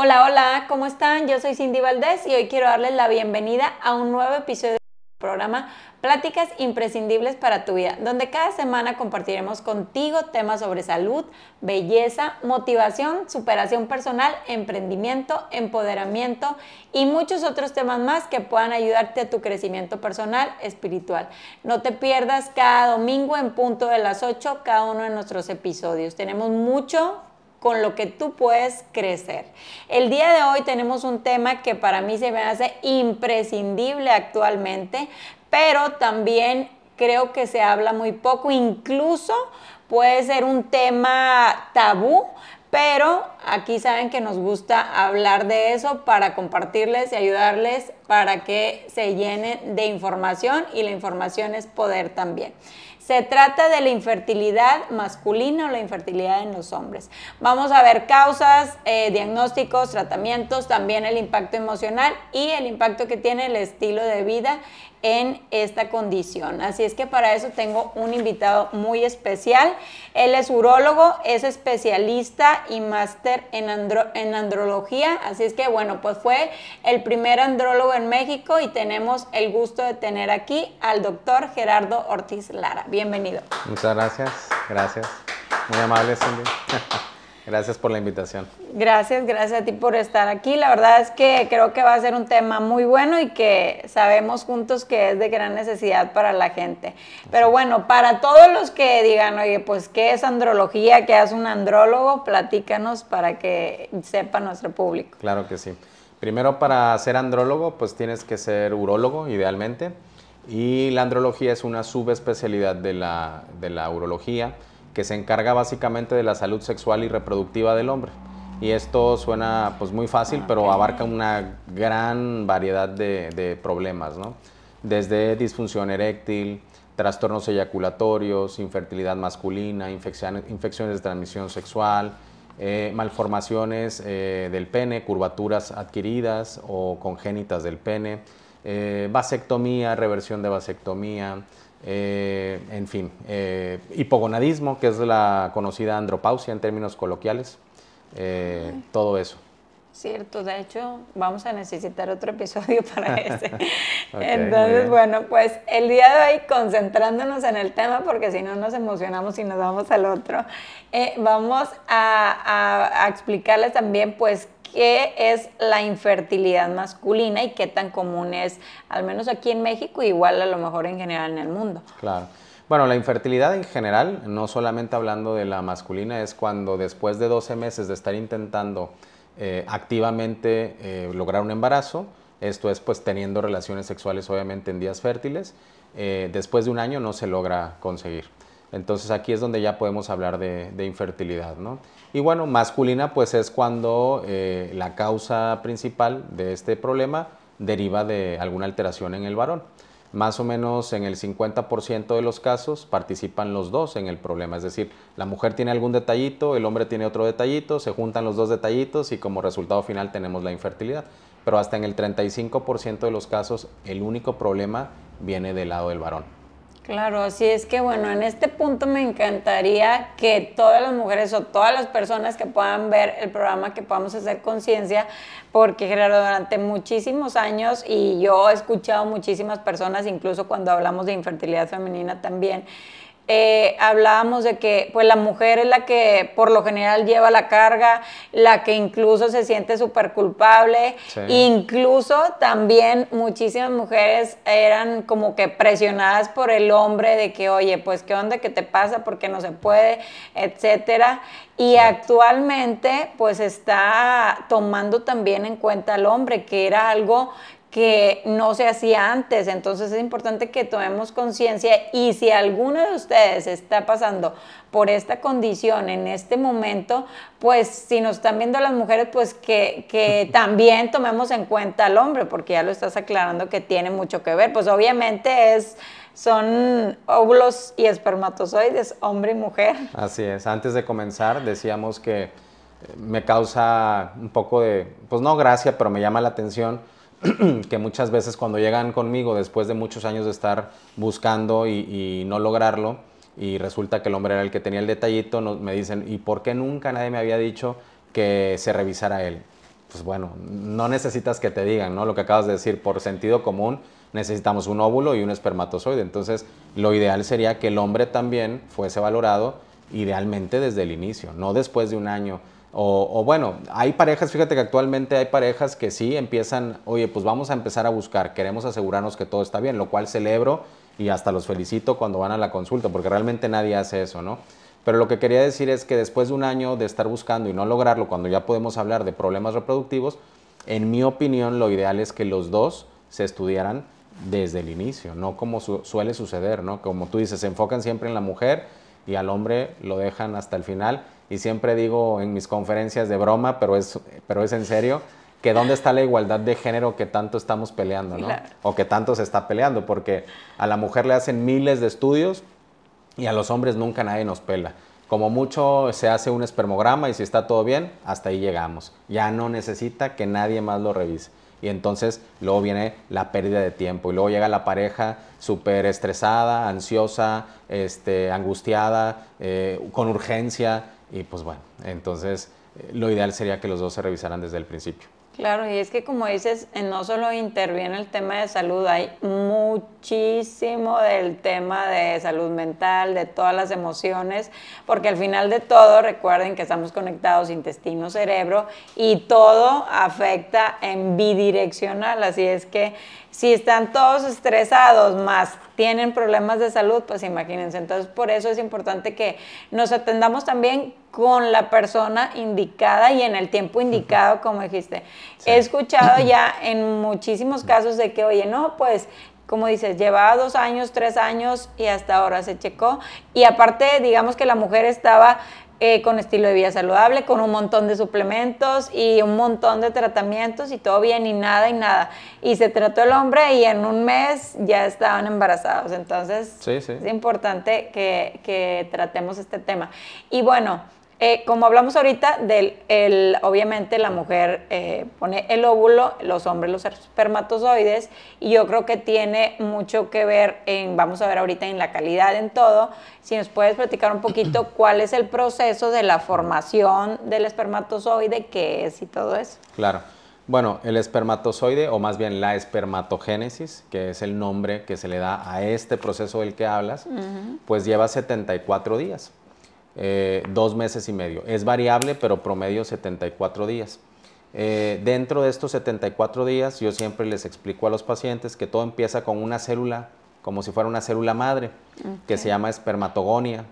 Hola, hola, ¿cómo están? Yo soy Cindy Valdés y hoy quiero darles la bienvenida a un nuevo episodio del programa Pláticas imprescindibles para tu vida, donde cada semana compartiremos contigo temas sobre salud, belleza, motivación, superación personal, emprendimiento, empoderamiento y muchos otros temas más que puedan ayudarte a tu crecimiento personal, espiritual. No te pierdas cada domingo en punto de las 8 cada uno de nuestros episodios. Tenemos mucho con lo que tú puedes crecer. El día de hoy tenemos un tema que para mí se me hace imprescindible actualmente, pero también creo que se habla muy poco, incluso puede ser un tema tabú, pero aquí saben que nos gusta hablar de eso para compartirles y ayudarles para que se llenen de información y la información es poder también. Se trata de la infertilidad masculina o la infertilidad en los hombres. Vamos a ver causas, eh, diagnósticos, tratamientos, también el impacto emocional y el impacto que tiene el estilo de vida en esta condición. Así es que para eso tengo un invitado muy especial. Él es urólogo, es especialista y máster en, en andrología. Así es que bueno, pues fue el primer andrólogo en México y tenemos el gusto de tener aquí al doctor Gerardo Ortiz Lara. Bienvenido. Muchas gracias, gracias. Muy amable, Cindy. Gracias por la invitación. Gracias, gracias a ti por estar aquí. La verdad es que creo que va a ser un tema muy bueno y que sabemos juntos que es de gran necesidad para la gente. Pero bueno, para todos los que digan, oye, pues, ¿qué es andrología? ¿Qué hace un andrólogo? Platícanos para que sepa nuestro público. Claro que sí. Primero, para ser andrólogo, pues tienes que ser urólogo, idealmente. Y la andrología es una subespecialidad de la, de la urología que se encarga básicamente de la salud sexual y reproductiva del hombre. Y esto suena pues muy fácil, pero abarca una gran variedad de, problemas, Desde disfunción eréctil, trastornos eyaculatorios, infertilidad masculina, infecciones, de transmisión sexual, eh, malformaciones eh, del pene, curvaturas adquiridas o congénitas del pene, eh, vasectomía, reversión de vasectomía, eh, en fin, eh, hipogonadismo, que es la conocida andropausia en términos coloquiales, eh, todo eso. Cierto, de hecho vamos a necesitar otro episodio para ese. Entonces, bueno, pues el día de hoy concentrándonos en el tema, porque si no nos emocionamos y nos vamos al otro, vamos a explicarles también pues qué es la infertilidad masculina y qué tan común es, al menos aquí en México, igual a lo mejor en general en el mundo. Claro. Bueno, la infertilidad en general, no solamente hablando de la masculina, es cuando después de 12 meses de estar intentando eh, activamente eh, lograr un embarazo, esto es pues teniendo relaciones sexuales obviamente en días fértiles, eh, después de un año no se logra conseguir. Entonces aquí es donde ya podemos hablar de, de infertilidad, ¿no? Y bueno, masculina pues es cuando eh, la causa principal de este problema deriva de alguna alteración en el varón. Más o menos en el 50% de los casos participan los dos en el problema, es decir, la mujer tiene algún detallito, el hombre tiene otro detallito, se juntan los dos detallitos y como resultado final tenemos la infertilidad. Pero hasta en el 35% de los casos el único problema viene del lado del varón. Claro, así es que bueno, en este punto me encantaría que todas las mujeres o todas las personas que puedan ver el programa, que podamos hacer conciencia, porque claro durante muchísimos años y yo he escuchado muchísimas personas, incluso cuando hablamos de infertilidad femenina también, eh, hablábamos de que pues la mujer es la que por lo general lleva la carga, la que incluso se siente súper culpable, incluso también muchísimas mujeres eran como que presionadas por el hombre de que, oye, pues qué onda, qué te pasa, porque no se puede, etcétera. Y actualmente pues está tomando también en cuenta al hombre, que era algo que no se hacía antes. Entonces es importante que tomemos conciencia y si alguno de ustedes está pasando por esta condición en este momento, pues si nos están viendo las mujeres, pues que, también tomemos en cuenta al hombre, porque ya lo estás aclarando que tiene mucho que ver. Pues obviamente es son óvulos y espermatozoides, hombre y mujer. Así es. Antes de comenzar decíamos que me causa un poco de, pues no gracia, pero me llama la atención que muchas veces cuando llegan conmigo después de muchos años de estar buscando y, no lograrlo, y resulta que el hombre era el que tenía el detallito, me dicen, ¿y por qué nunca nadie me había dicho que se revisara él? Pues bueno, no necesitas que te digan, ¿no? Lo que acabas de decir, por sentido común, necesitamos un óvulo y un espermatozoide. Entonces, lo ideal sería que el hombre también fuese valorado idealmente desde el inicio, no después de un año o, bueno, hay parejas, fíjate que actualmente hay parejas que sí empiezan, oye, pues vamos a empezar a buscar, queremos asegurarnos que todo está bien, lo cual celebro y hasta los felicito cuando van a la consulta, porque realmente nadie hace eso, ¿no? Pero lo que quería decir es que después de un año de estar buscando y no lograrlo, cuando ya podemos hablar de problemas reproductivos, en mi opinión lo ideal es que los dos se estudiaran desde el inicio, no como suele suceder, ¿no? Como tú dices, se enfocan siempre en la mujer y al hombre lo dejan hasta el final y siempre digo en mis conferencias de broma, pero es, pero es en serio, que dónde está la igualdad de género que tanto estamos peleando, ¿no? O que tanto se está peleando, porque a la mujer le hacen miles de estudios y a los hombres nunca nadie nos pela. Como mucho se hace un espermograma y si está todo bien, hasta ahí llegamos. Ya no necesita que nadie más lo revise. Y entonces luego viene la pérdida de tiempo y luego llega la pareja súper estresada, ansiosa, este, angustiada, eh, con urgencia y pues bueno, entonces eh, lo ideal sería que los dos se revisaran desde el principio. Claro, y es que como dices, eh, no solo interviene el tema de salud, hay muchísimo del tema de salud mental, de todas las emociones, porque al final de todo, recuerden que estamos conectados intestino, cerebro, y todo afecta en bidireccional, así es que si están todos estresados más tienen problemas de salud, pues imagínense. Entonces, por eso es importante que nos atendamos también con la persona indicada y en el tiempo indicado, como dijiste. He escuchado ya en muchísimos casos de que, oye, no, pues como dices, llevaba dos años, tres años y hasta ahora se checó. Y aparte, digamos que la mujer estaba eh, con estilo de vida saludable, con un montón de suplementos y un montón de tratamientos y todo bien y nada y nada. Y se trató el hombre y en un mes ya estaban embarazados. Entonces es importante que, que tratemos este tema. Y bueno, eh, como hablamos ahorita, del, obviamente la mujer eh, pone el óvulo, los hombres los espermatozoides, y yo creo que tiene mucho que ver en, vamos a ver ahorita en la calidad en todo, si nos puedes platicar un poquito cuál es el proceso de la formación del espermatozoide, qué es y todo eso. Claro. Bueno, el espermatozoide, o más bien la espermatogénesis, que es el nombre que se le da a este proceso del que hablas, pues lleva 74 días. Eh, dos meses y medio. Es variable, pero promedio 74 días. Eh, dentro de estos 74 días, yo siempre les explico a los pacientes que todo empieza con una célula, como si fuera una célula madre, que se llama espermatogonia.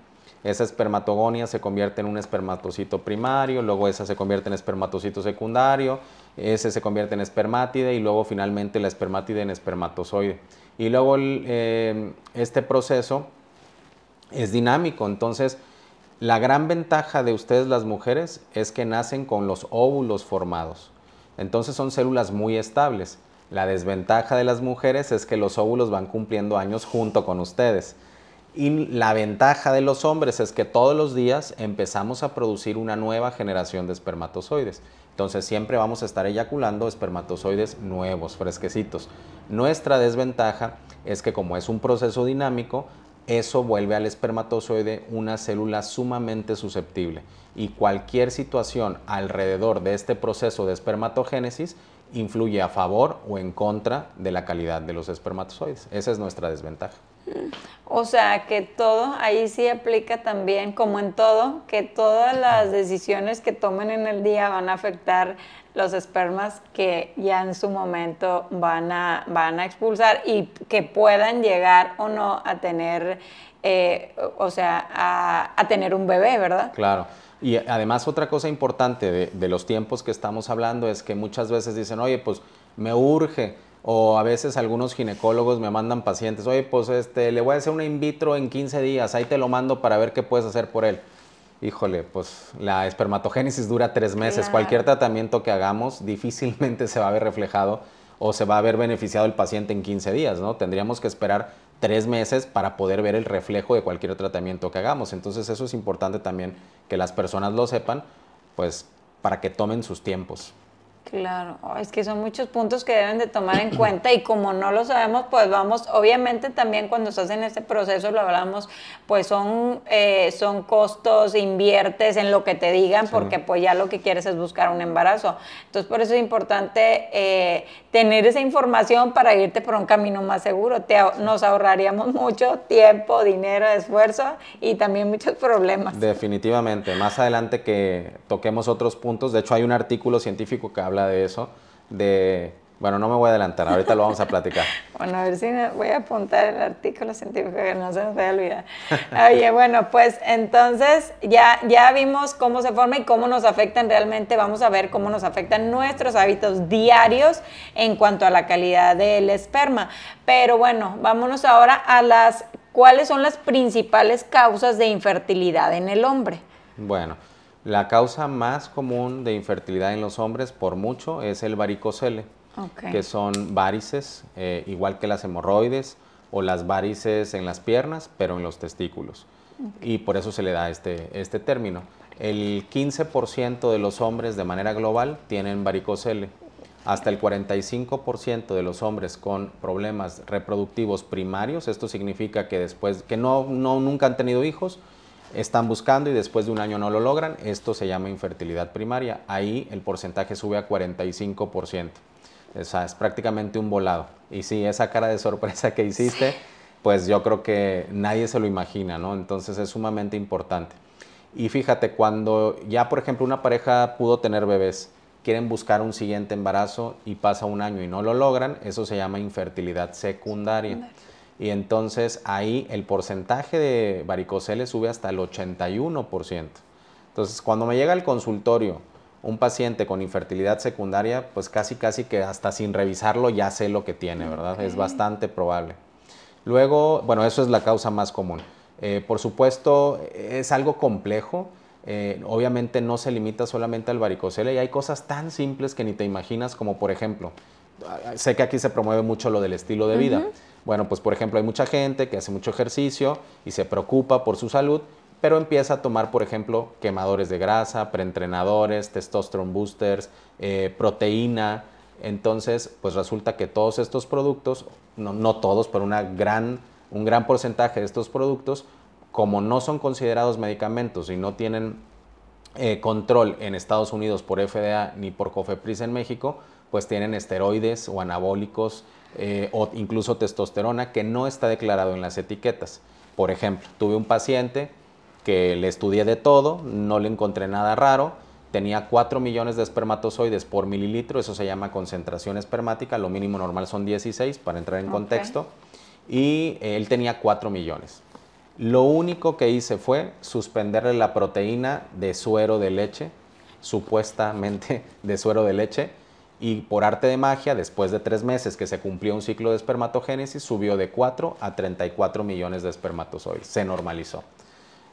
Esa espermatogonia se convierte en un espermatocito primario, luego esa se convierte en espermatocito secundario, ese se convierte en espermátide y luego finalmente la espermátide en espermatozoide. Y luego eh, este proceso es dinámico, entonces la gran ventaja de ustedes las mujeres es que nacen con los óvulos formados. Entonces son células muy estables. La desventaja de las mujeres es que los óvulos van cumpliendo años junto con ustedes. Y la ventaja de los hombres es que todos los días empezamos a producir una nueva generación de espermatozoides. Entonces siempre vamos a estar eyaculando espermatozoides nuevos, fresquecitos. Nuestra desventaja es que como es un proceso dinámico, eso vuelve al espermatozoide una célula sumamente susceptible y cualquier situación alrededor de este proceso de espermatogénesis influye a favor o en contra de la calidad de los espermatozoides. Esa es nuestra desventaja. O sea que todo, ahí sí aplica también, como en todo, que todas las decisiones que tomen en el día van a afectar los espermas que ya en su momento van a, van a expulsar y que puedan llegar o no a tener, eh, o sea, a, tener un bebé, ¿verdad? Claro. Y además otra cosa importante de, los tiempos que estamos hablando es que muchas veces dicen, oye, pues me urge, o a veces algunos ginecólogos me mandan pacientes, oye, pues este, le voy a hacer una in vitro en 15 días, ahí te lo mando para ver qué puedes hacer por él híjole, pues la espermatogénesis dura tres meses. Cualquier tratamiento que hagamos difícilmente se va a ver reflejado o se va a ver beneficiado el paciente en 15 días, ¿no? Tendríamos que esperar tres meses para poder ver el reflejo de cualquier tratamiento que hagamos. Entonces eso es importante también que las personas lo sepan, pues para que tomen sus tiempos. Claro, oh, es que son muchos puntos que deben de tomar en cuenta y como no lo sabemos, pues vamos, obviamente también cuando estás en este proceso lo hablamos, pues son, eh, son costos, inviertes en lo que te digan porque pues ya lo que quieres es buscar un embarazo. Entonces por eso es importante eh, tener esa información para irte por un camino más seguro. nos ahorraríamos mucho tiempo, dinero, esfuerzo y también muchos problemas. Definitivamente, más adelante que toquemos otros puntos, de hecho hay un artículo científico que habla de eso, de... Bueno, no me voy a adelantar, ahorita lo vamos a platicar. bueno, a ver si voy a apuntar el artículo científico que no se nos vaya a olvidar. Oye, bueno, pues entonces ya, ya vimos cómo se forma y cómo nos afectan realmente. Vamos a ver cómo nos afectan nuestros hábitos diarios en cuanto a la calidad del esperma. Pero bueno, vámonos ahora a las cuáles son las principales causas de infertilidad en el hombre. Bueno, la causa más común de infertilidad en los hombres, por mucho, es el varicocele, que son varices, eh, igual que las hemorroides o las varices en las piernas, pero en los testículos. Y por eso se le da este, este término. El 15% de los hombres de manera global tienen varicocele. Hasta el 45% de los hombres con problemas reproductivos primarios, esto significa que después, que no nunca han tenido hijos, están buscando y después de un año no lo logran, esto se llama infertilidad primaria. Ahí el porcentaje sube a 45%. O es prácticamente un volado. Y sí, esa cara de sorpresa que hiciste, pues yo creo que nadie se lo imagina, ¿no? Entonces es sumamente importante. Y fíjate, cuando ya, por ejemplo, una pareja pudo tener bebés, quieren buscar un siguiente embarazo y pasa un año y no lo logran, eso se llama infertilidad secundaria y entonces ahí el porcentaje de varicoceles sube hasta el 81%. Entonces, cuando me llega al consultorio un paciente con infertilidad secundaria, pues casi casi que hasta sin revisarlo ya sé lo que tiene, ¿verdad? Es bastante probable. Luego, bueno, eso es la causa más común. Eh, por supuesto, es algo complejo. Eh, obviamente no se limita solamente al varicocele y hay cosas tan simples que ni te imaginas como por ejemplo, ah, sé que aquí se promueve mucho lo del estilo de vida. Bueno, pues por ejemplo hay mucha gente que hace mucho ejercicio y se preocupa por su salud, pero empieza a tomar, por ejemplo, quemadores de grasa, preentrenadores, testosterone boosters, eh, proteína. Entonces, pues resulta que todos estos productos, no, todos, pero una gran, un gran porcentaje de estos productos, como no son considerados medicamentos y no tienen eh, control en Estados Unidos por FDA ni por COFEPRIS en México, pues tienen esteroides o anabólicos eh, o incluso testosterona que no está declarado en las etiquetas. Por ejemplo, tuve un paciente que le estudié de todo, no le encontré nada raro, tenía 4 millones de espermatozoides por mililitro, eso se llama concentración espermática, lo mínimo normal son 16 para entrar en contexto, y eh, él tenía 4 millones. Lo único que hice fue suspenderle la proteína de suero de leche, supuestamente de suero de leche, y por arte de magia, después de tres meses que se cumplió un ciclo de espermatogénesis, subió de 4 a 34 millones de espermatozoides, se normalizó.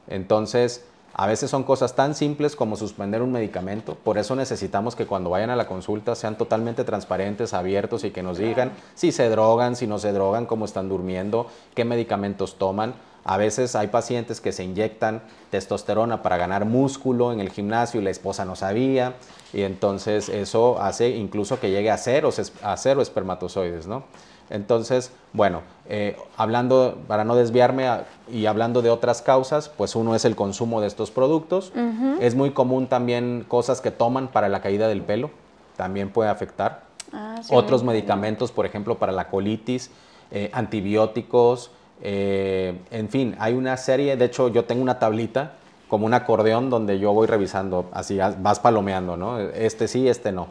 Entonces, a veces son cosas tan simples como suspender un medicamento, por eso necesitamos que cuando vayan a la consulta sean totalmente transparentes, abiertos y que nos digan si se drogan, si no se drogan, cómo están durmiendo, qué medicamentos toman a veces hay pacientes que se inyectan testosterona para ganar músculo en el gimnasio y la esposa no sabía. Y entonces eso hace incluso que llegue a cero, a cero espermatozoides, ¿no? Entonces, bueno, eh, hablando, para no desviarme y hablando de otras causas, pues uno es el consumo de estos productos. Es muy común también cosas que toman para la caída del pelo, también puede afectar. Ah, Otros medicamentos, por ejemplo, para la colitis, eh, antibióticos, eh, en fin, hay una serie, de hecho yo tengo una tablita como un acordeón donde yo voy revisando, así vas palomeando, ¿no? Este sí, este no.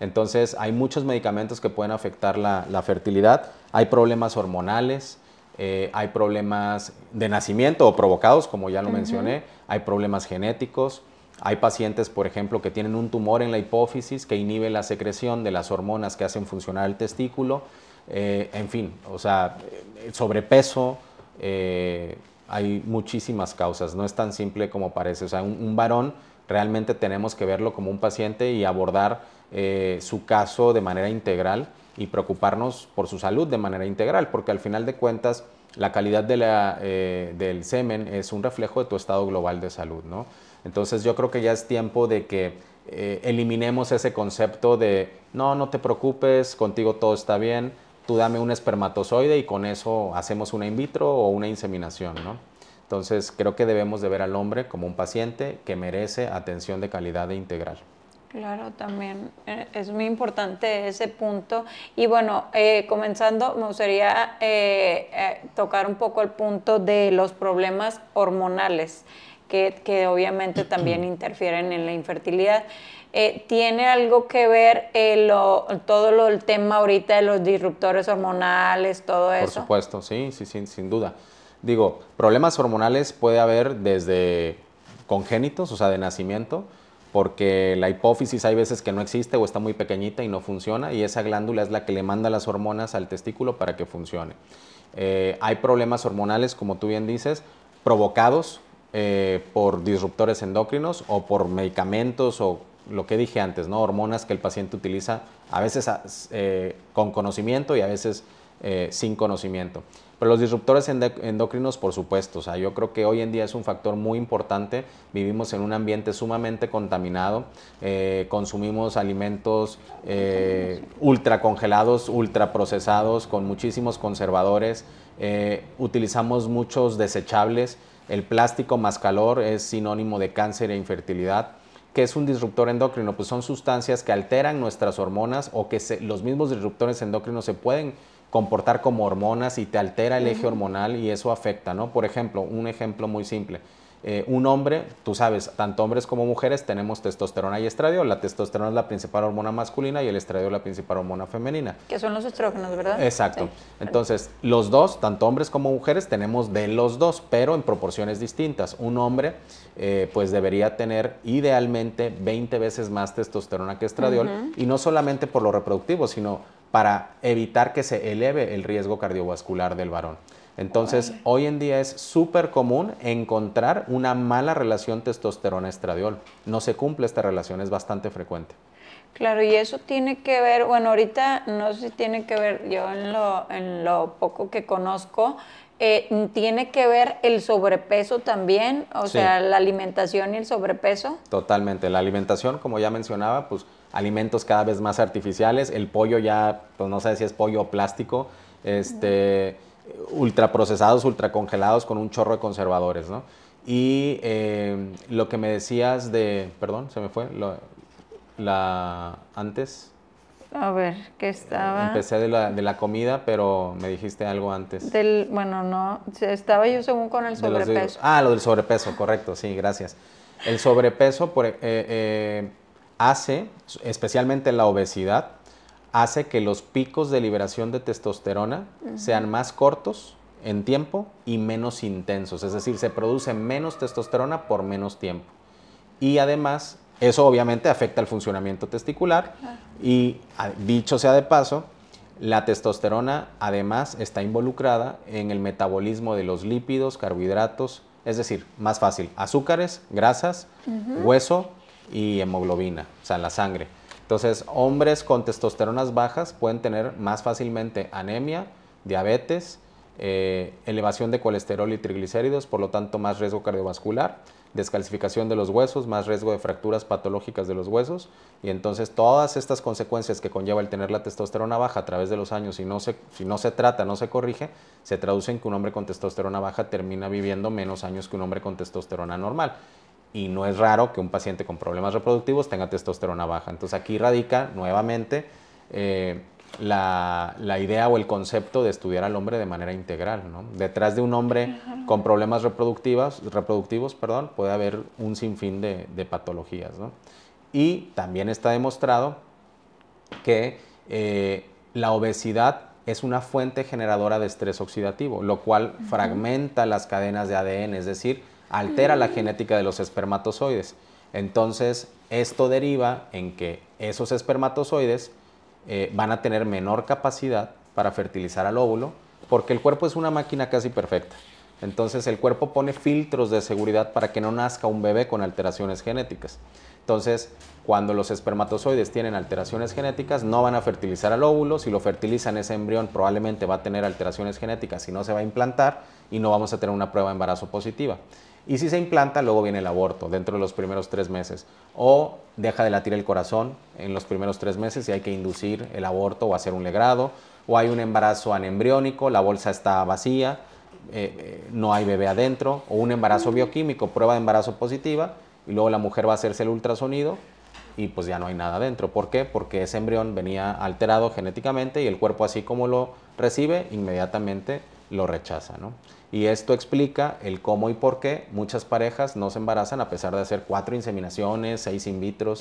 Entonces hay muchos medicamentos que pueden afectar la, fertilidad, hay problemas hormonales, eh, hay problemas de nacimiento o provocados, como ya lo mencioné, hay problemas genéticos, hay pacientes, por ejemplo, que tienen un tumor en la hipófisis que inhibe la secreción de las hormonas que hacen funcionar el testículo eh, en fin, o sea, sobrepeso, eh, hay muchísimas causas, no es tan simple como parece, o sea, un, varón realmente tenemos que verlo como un paciente y abordar eh, su caso de manera integral y preocuparnos por su salud de manera integral, porque al final de cuentas la calidad del semen es un reflejo de tu estado global de salud, Entonces yo creo que ya es tiempo de que eliminemos ese concepto de no, no te preocupes, contigo todo está bien, tú dame un espermatozoide y con eso hacemos una in vitro o una inseminación, ¿no? Entonces, creo que debemos de ver al hombre como un paciente que merece atención de calidad e integral. Claro, también eh, es muy importante ese punto. Y bueno, eh, comenzando, me gustaría eh, tocar un poco el punto de los problemas hormonales, que obviamente también interfieren en la infertilidad. Eh, tiene algo que ver eh, todo el tema ahorita de los disruptores hormonales, todo eso. Por supuesto, sí, sí, sin, duda. Digo, problemas hormonales puede haber desde congénitos, o sea, de nacimiento, porque la hipófisis hay veces que no existe o está muy pequeñita y no funciona, y esa glándula es la que le manda las hormonas al testículo para que funcione. Eh, hay problemas hormonales, como tú bien dices, provocados por disruptores endocrinos o por medicamentos o lo que dije antes, ¿no? Hormonas que el paciente utiliza a veces eh, con conocimiento y a veces eh, sin conocimiento. Pero los disruptores endocrinos, por supuesto, yo creo que hoy en día es un factor muy importante. Vivimos en un ambiente sumamente contaminado, eh, consumimos alimentos ultra congelados, ultra procesados, con muchísimos conservadores, utilizamos muchos desechables. El plástico más calor es sinónimo de cáncer e infertilidad. ¿Qué es un disruptor endocrino? Pues son sustancias que alteran nuestras hormonas o que los mismos disruptores endocrinos se pueden comportar como hormonas y te altera el eje hormonal y eso afecta, ¿no? Por ejemplo, un ejemplo muy simple eh, un hombre, tú sabes, tanto hombres como mujeres tenemos testosterona y estradiol. La testosterona es la principal hormona masculina y el estradiol la principal hormona femenina. Que son los estrógenos, ¿verdad? Exacto. Entonces, los dos, tanto hombres como mujeres, tenemos de los dos, pero en proporciones distintas. Un hombre, eh, pues debería tener idealmente 20 veces más testosterona que estradiol, y no solamente por lo reproductivo, sino para evitar que se eleve el riesgo cardiovascular del varón. Entonces, hoy en día es súper común encontrar una mala relación testosterona-estradiol. No se cumple esta relación, es bastante frecuente. Claro, y eso tiene que ver, bueno, ahorita no sé si tiene que ver, yo en lo, en lo poco que conozco, eh, ¿Tiene que ver el sobrepeso también? O sea, la alimentación y el sobrepeso. Totalmente. La alimentación, como ya mencionaba, pues alimentos cada vez más artificiales. El pollo ya, pues no sé si es pollo o plástico. Este, ultraprocesados, ultracongelados con un chorro de conservadores, ¿no? Y eh, lo que me decías de, perdón, se me fue, la antes. A ver, ¿qué estaba? Empecé de la, comida, pero me dijiste algo antes. Del, bueno, no, estaba yo según con el sobrepeso. ah, lo del sobrepeso, correcto, sí, gracias. El sobrepeso eh, eh, hace, especialmente la obesidad, hace que los picos de liberación de testosterona sean más cortos en tiempo y menos intensos, es decir, se produce menos testosterona por menos tiempo. Y además, eso obviamente afecta el funcionamiento testicular y dicho sea de paso, la testosterona además está involucrada en el metabolismo de los lípidos, carbohidratos, es decir, más fácil, azúcares, grasas, hueso y hemoglobina, o sea, la sangre. Entonces, hombres con testosteronas bajas pueden tener más fácilmente anemia, diabetes, eh, elevación de colesterol y triglicéridos, por lo tanto más riesgo cardiovascular, descalcificación de los huesos, más riesgo de fracturas patológicas de los huesos y entonces todas estas consecuencias que conlleva el tener la testosterona baja a través de los años si no se, si no se trata, no se corrige, se traducen que un hombre con testosterona baja termina viviendo menos años que un hombre con testosterona normal y no es raro que un paciente con problemas reproductivos tenga testosterona baja. Entonces aquí radica nuevamente eh, la, idea o el concepto de estudiar al hombre de manera integral. ¿no? Detrás de un hombre con problemas reproductivos, reproductivos perdón, puede haber un sinfín de, patologías. Y también está demostrado que eh, la obesidad es una fuente generadora de estrés oxidativo, lo cual fragmenta las cadenas de ADN, es decir, altera la mm. genética de los espermatozoides. Entonces, esto deriva en que esos espermatozoides eh, van a tener menor capacidad para fertilizar al óvulo, porque el cuerpo es una máquina casi perfecta. Entonces, el cuerpo pone filtros de seguridad para que no nazca un bebé con alteraciones genéticas. Entonces, cuando los espermatozoides tienen alteraciones genéticas, no van a fertilizar al óvulo. Si lo fertilizan, ese embrión probablemente va a tener alteraciones genéticas y no se va a implantar y no vamos a tener una prueba de embarazo positiva. Y si se implanta, luego viene el aborto dentro de los primeros tres meses. O deja de latir el corazón en los primeros tres meses y hay que inducir el aborto o hacer un legrado. O hay un embarazo anembriónico, la bolsa está vacía, eh, eh, no hay bebé adentro. O un embarazo bioquímico, prueba de embarazo positiva. Y luego la mujer va a hacerse el ultrasonido y pues ya no hay nada adentro. ¿Por qué? Porque ese embrión venía alterado genéticamente y el cuerpo así como lo recibe, inmediatamente lo rechaza. ¿no? Y esto explica el cómo y por qué muchas parejas no se embarazan a pesar de hacer cuatro inseminaciones, seis in vitro,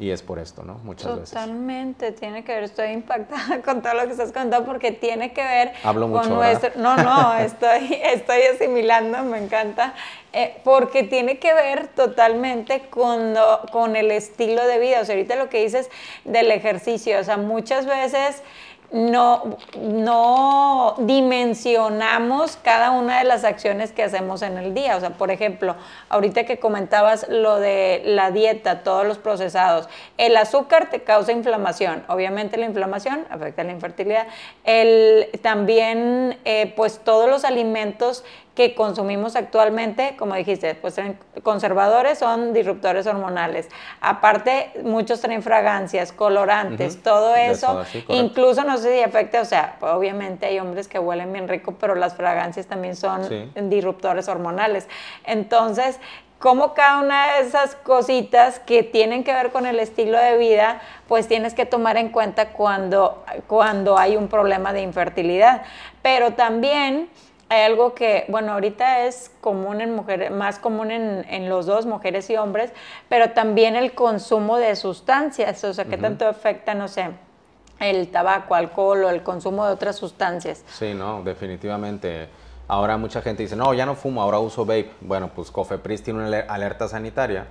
Y es por esto, ¿no? Muchas veces. Totalmente, tiene que ver, estoy impactada con todo lo que estás contando porque tiene que ver Hablo con mucho, nuestro... No, no, estoy, estoy asimilando, me encanta, eh, porque tiene que ver totalmente con, con el estilo de vida. O sea, ahorita lo que dices del ejercicio, o sea, muchas veces no, no dimensionamos cada una de las acciones que hacemos en el día. O sea, por ejemplo, ahorita que comentabas lo de la dieta, todos los procesados, el azúcar te causa inflamación. Obviamente la inflamación afecta a la infertilidad. El, también, eh, pues todos los alimentos que consumimos actualmente, como dijiste, pues conservadores son disruptores hormonales. Aparte, muchos traen fragancias, colorantes, todo eso. incluso no sé si afecta, o sea, obviamente hay hombres que huelen bien rico, pero las fragancias también son disruptores hormonales. Entonces, como cada una de esas cositas que tienen que ver con el estilo de vida, pues tienes que tomar en cuenta cuando, cuando hay un problema de infertilidad. Pero también hay algo que, bueno, ahorita es común en mujeres, más común en, los dos, mujeres y hombres, pero también el consumo de sustancias, o sea, qué tanto afecta, no sé, el tabaco, alcohol o el consumo de otras sustancias. Sí, no, definitivamente. Ahora mucha gente dice, no, ya no fumo, ahora uso vape. Bueno, pues Cofepris tiene una alerta sanitaria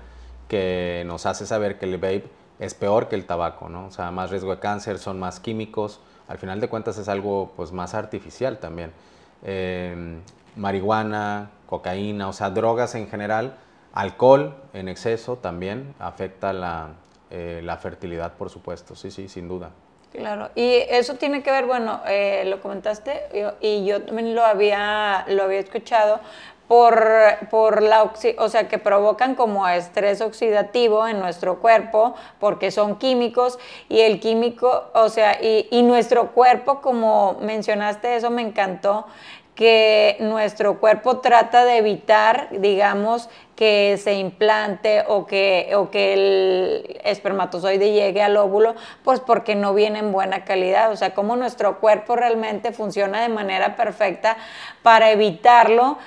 que nos hace saber que el vape es peor que el tabaco, ¿no? O sea, más riesgo de cáncer, son más químicos. Al final de cuentas es algo pues más artificial también. Em, marihuana, cocaína, o sea, drogas en general, alcohol en exceso también afecta la, eh, la fertilidad, por supuesto, sí, sí, sin duda. Claro, y eso tiene que ver, bueno, eh, lo comentaste y, yo también lo había, lo había escuchado, por, por la o sea, que provocan como estrés oxidativo en nuestro cuerpo, porque son químicos y el químico, o sea, y, nuestro cuerpo, como mencionaste, eso me encantó, que nuestro cuerpo trata de evitar, digamos, que se implante o que, o que el espermatozoide llegue al óvulo, pues porque no viene en buena calidad. O sea, como nuestro cuerpo realmente funciona de manera perfecta para evitarlo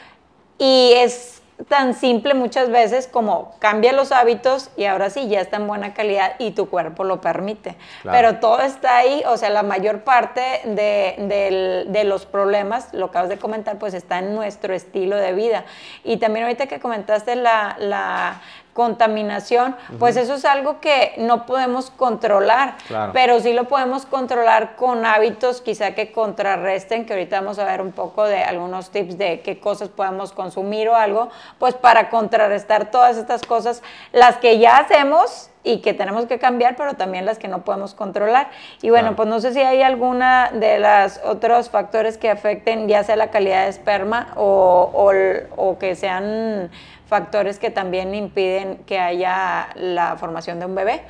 y es tan simple muchas veces como cambia los hábitos y ahora sí ya está en buena calidad y tu cuerpo lo permite. Pero todo está ahí, o sea, la mayor parte de, los problemas, lo acabas de comentar, pues está en nuestro estilo de vida. Y también ahorita que comentaste la contaminación, pues eso es algo que no podemos controlar, pero sí lo podemos controlar con hábitos quizá que contrarresten, que ahorita vamos a ver un poco de algunos tips de qué cosas podemos consumir o algo, pues para contrarrestar todas estas cosas, las que ya hacemos y que tenemos que cambiar, pero también las que no podemos controlar. Y bueno, pues no sé si hay alguna de los otros factores que afecten ya sea la calidad de esperma o, o, que sean factores que también impiden que haya la formación de un bebé.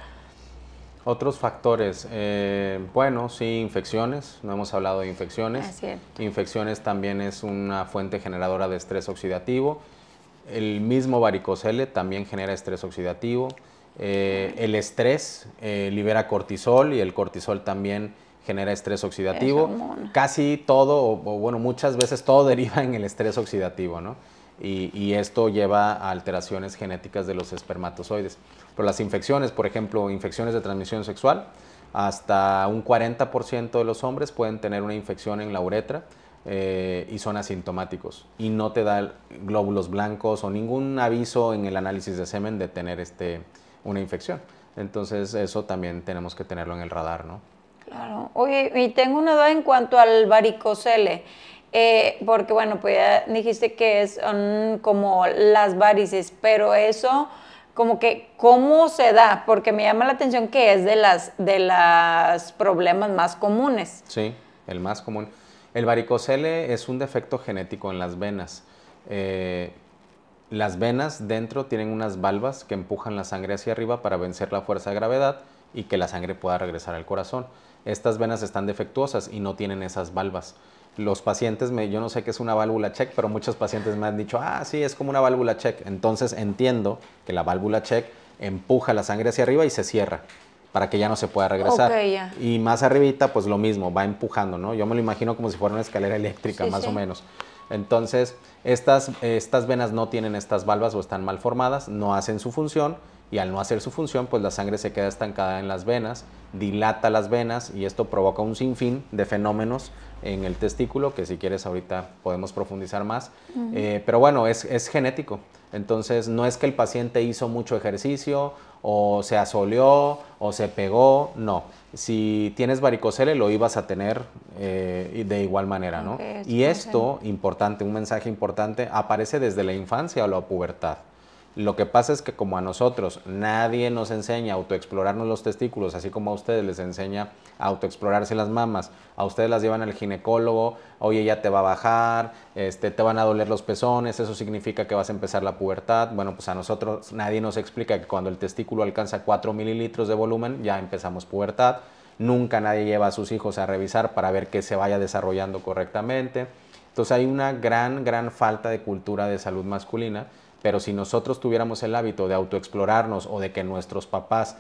Otros factores, eh, bueno, sí, infecciones, no hemos hablado de infecciones. Infecciones también es una fuente generadora de estrés oxidativo. El mismo varicocele también genera estrés oxidativo. Eh, el estrés eh, libera cortisol y el cortisol también genera estrés oxidativo. Casi todo, o, bueno, muchas veces todo deriva en el estrés oxidativo, ¿no? Y, esto lleva a alteraciones genéticas de los espermatozoides. Pero las infecciones, por ejemplo, infecciones de transmisión sexual, hasta un 40% de los hombres pueden tener una infección en la uretra eh, y son asintomáticos. Y no te da glóbulos blancos o ningún aviso en el análisis de semen de tener este, una infección. Entonces eso también tenemos que tenerlo en el radar, ¿no? Claro. Oye, y tengo una duda en cuanto al varicocele. Eh, porque bueno, pues ya dijiste que son como las varices, pero eso como que cómo se da, porque me llama la atención que es de las de los problemas más comunes. Sí, el más común. El varicocele es un defecto genético en las venas. Eh, las venas dentro tienen unas valvas que empujan la sangre hacia arriba para vencer la fuerza de gravedad y que la sangre pueda regresar al corazón. Estas venas están defectuosas y no tienen esas valvas. Los pacientes, me, yo no sé qué es una válvula check, pero muchos pacientes me han dicho, ah, sí, es como una válvula check. Entonces entiendo que la válvula check empuja la sangre hacia arriba y se cierra para que ya no se pueda regresar. Y más arribita, pues lo mismo, va empujando, ¿no? Yo me lo imagino como si fuera una escalera eléctrica, más o menos. Entonces, estas, venas no tienen estas valvas o están mal formadas, no hacen su función y al no hacer su función, pues la sangre se queda estancada en las venas, dilata las venas y esto provoca un sinfín de fenómenos en el testículo, que si quieres ahorita podemos profundizar más. Eh, pero bueno, es, genético. Entonces, no es que el paciente hizo mucho ejercicio o se asoleó o se pegó, no. Si tienes varicocele, lo ibas a tener eh, de igual manera, ¿no? y esto, importante, un mensaje importante, aparece desde la infancia o la pubertad. Lo que pasa es que como a nosotros nadie nos enseña a autoexplorarnos los testículos, así como a ustedes les enseña a autoexplorarse las mamas, a ustedes las llevan al ginecólogo, oye ya te va a bajar, este, te van a doler los pezones, eso significa que vas a empezar la pubertad. Bueno, pues a nosotros nadie nos explica que cuando el testículo alcanza 4 mililitros de volumen ya empezamos pubertad. Nunca nadie lleva a sus hijos a revisar para ver que se vaya desarrollando correctamente. Entonces hay una gran, gran falta de cultura de salud masculina pero si nosotros tuviéramos el hábito de autoexplorarnos o de que nuestros papás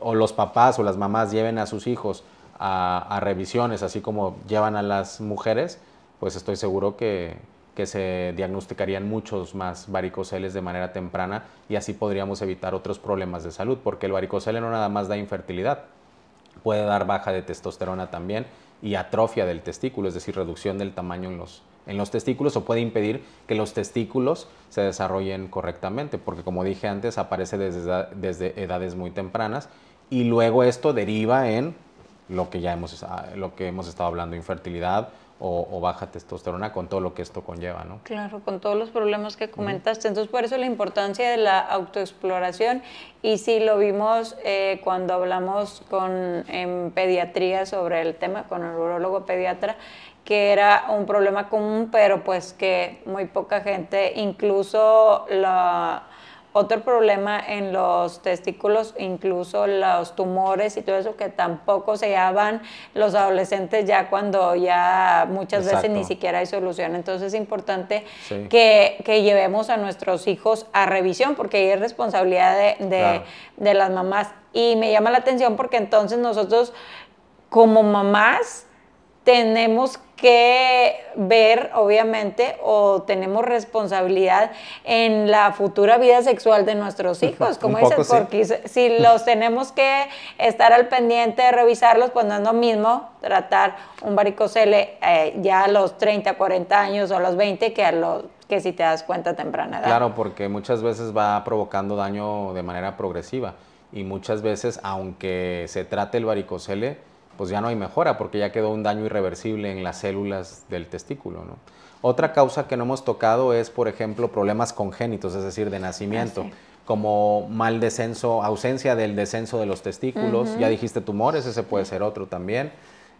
o los papás o las mamás lleven a sus hijos a, revisiones, así como llevan a las mujeres, pues estoy seguro que, se diagnosticarían muchos más varicoceles de manera temprana y así podríamos evitar otros problemas de salud, porque el varicocele no nada más da infertilidad, puede dar baja de testosterona también y atrofia del testículo, es decir, reducción del tamaño en los, en los testículos o puede impedir que los testículos se desarrollen correctamente, porque como dije antes, aparece desde, desde edades muy tempranas y luego esto deriva en lo que ya hemos, ah, lo que hemos estado hablando, infertilidad o, baja testosterona, con todo lo que esto conlleva, ¿no? Claro, con todos los problemas que comentaste. Entonces, por eso la importancia de la autoexploración y si lo vimos eh, cuando hablamos en pediatría sobre el tema, con el urologo pediatra, que era un problema común, pero pues que muy poca gente, incluso la, otro problema en los testículos, incluso los tumores y todo eso que tampoco se llaman los adolescentes ya cuando ya muchas veces ni siquiera hay solución. Entonces es importante que, que, llevemos a nuestros hijos a revisión porque es responsabilidad de, de las mamás. Y me llama la atención porque entonces nosotros como mamás tenemos que ver, obviamente, o tenemos responsabilidad en la futura vida sexual de nuestros hijos, como dices, porque si los tenemos que estar al pendiente de revisarlos, pues no es lo mismo tratar un varicocele eh, ya a los 30, 40 años o a los 20 que a los que si te das cuenta temprana edad. Claro, porque muchas veces va provocando daño de manera progresiva y muchas veces, aunque se trate el varicocele, pues ya no hay mejora porque ya quedó un daño irreversible en las células del testículo. Otra causa que no hemos tocado es, por ejemplo, problemas congénitos, es decir, de nacimiento. Ah, como mal descenso, ausencia del descenso de los testículos, ya dijiste tumores, ese puede ser otro también,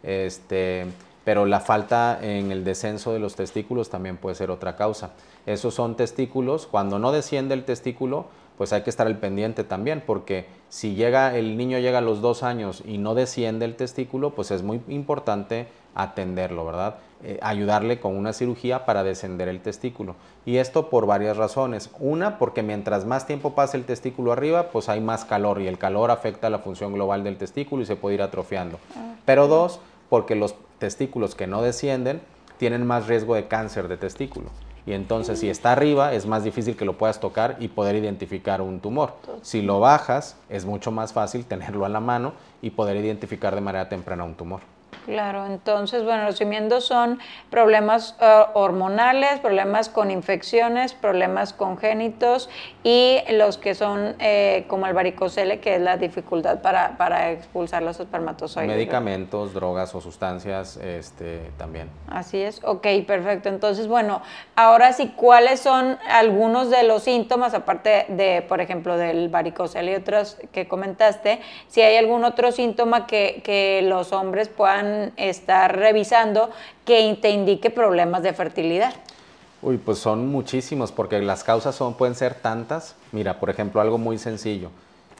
este, pero la falta en el descenso de los testículos también puede ser otra causa. Esos son testículos, cuando no desciende el testículo, pues hay que estar al pendiente también, porque si llega el niño llega a los dos años y no desciende el testículo, pues es muy importante atenderlo, ¿verdad? Eh, ayudarle con una cirugía para descender el testículo. Y esto por varias razones. Una, porque mientras más tiempo pase el testículo arriba, pues hay más calor y el calor afecta la función global del testículo y se puede ir atrofiando. Ah. Pero dos, porque los testículos que no descienden tienen más riesgo de cáncer de testículo. Y entonces si está arriba es más difícil que lo puedas tocar y poder identificar un tumor. Si lo bajas es mucho más fácil tenerlo a la mano y poder identificar de manera temprana un tumor. Claro, entonces, bueno, los cimientos son problemas eh, hormonales, problemas con infecciones, problemas congénitos y los que son eh, como el varicocele, que es la dificultad para, para expulsar los espermatozoides. Medicamentos, drogas o sustancias este, también. Así es, ok, perfecto. Entonces, bueno, ahora sí, ¿cuáles son algunos de los síntomas, aparte de, por ejemplo, del varicocele y otros que comentaste? Si hay algún otro síntoma que, que los hombres puedan estar revisando que te indique problemas de fertilidad? Uy, pues son muchísimos, porque las causas son, pueden ser tantas. Mira, por ejemplo, algo muy sencillo.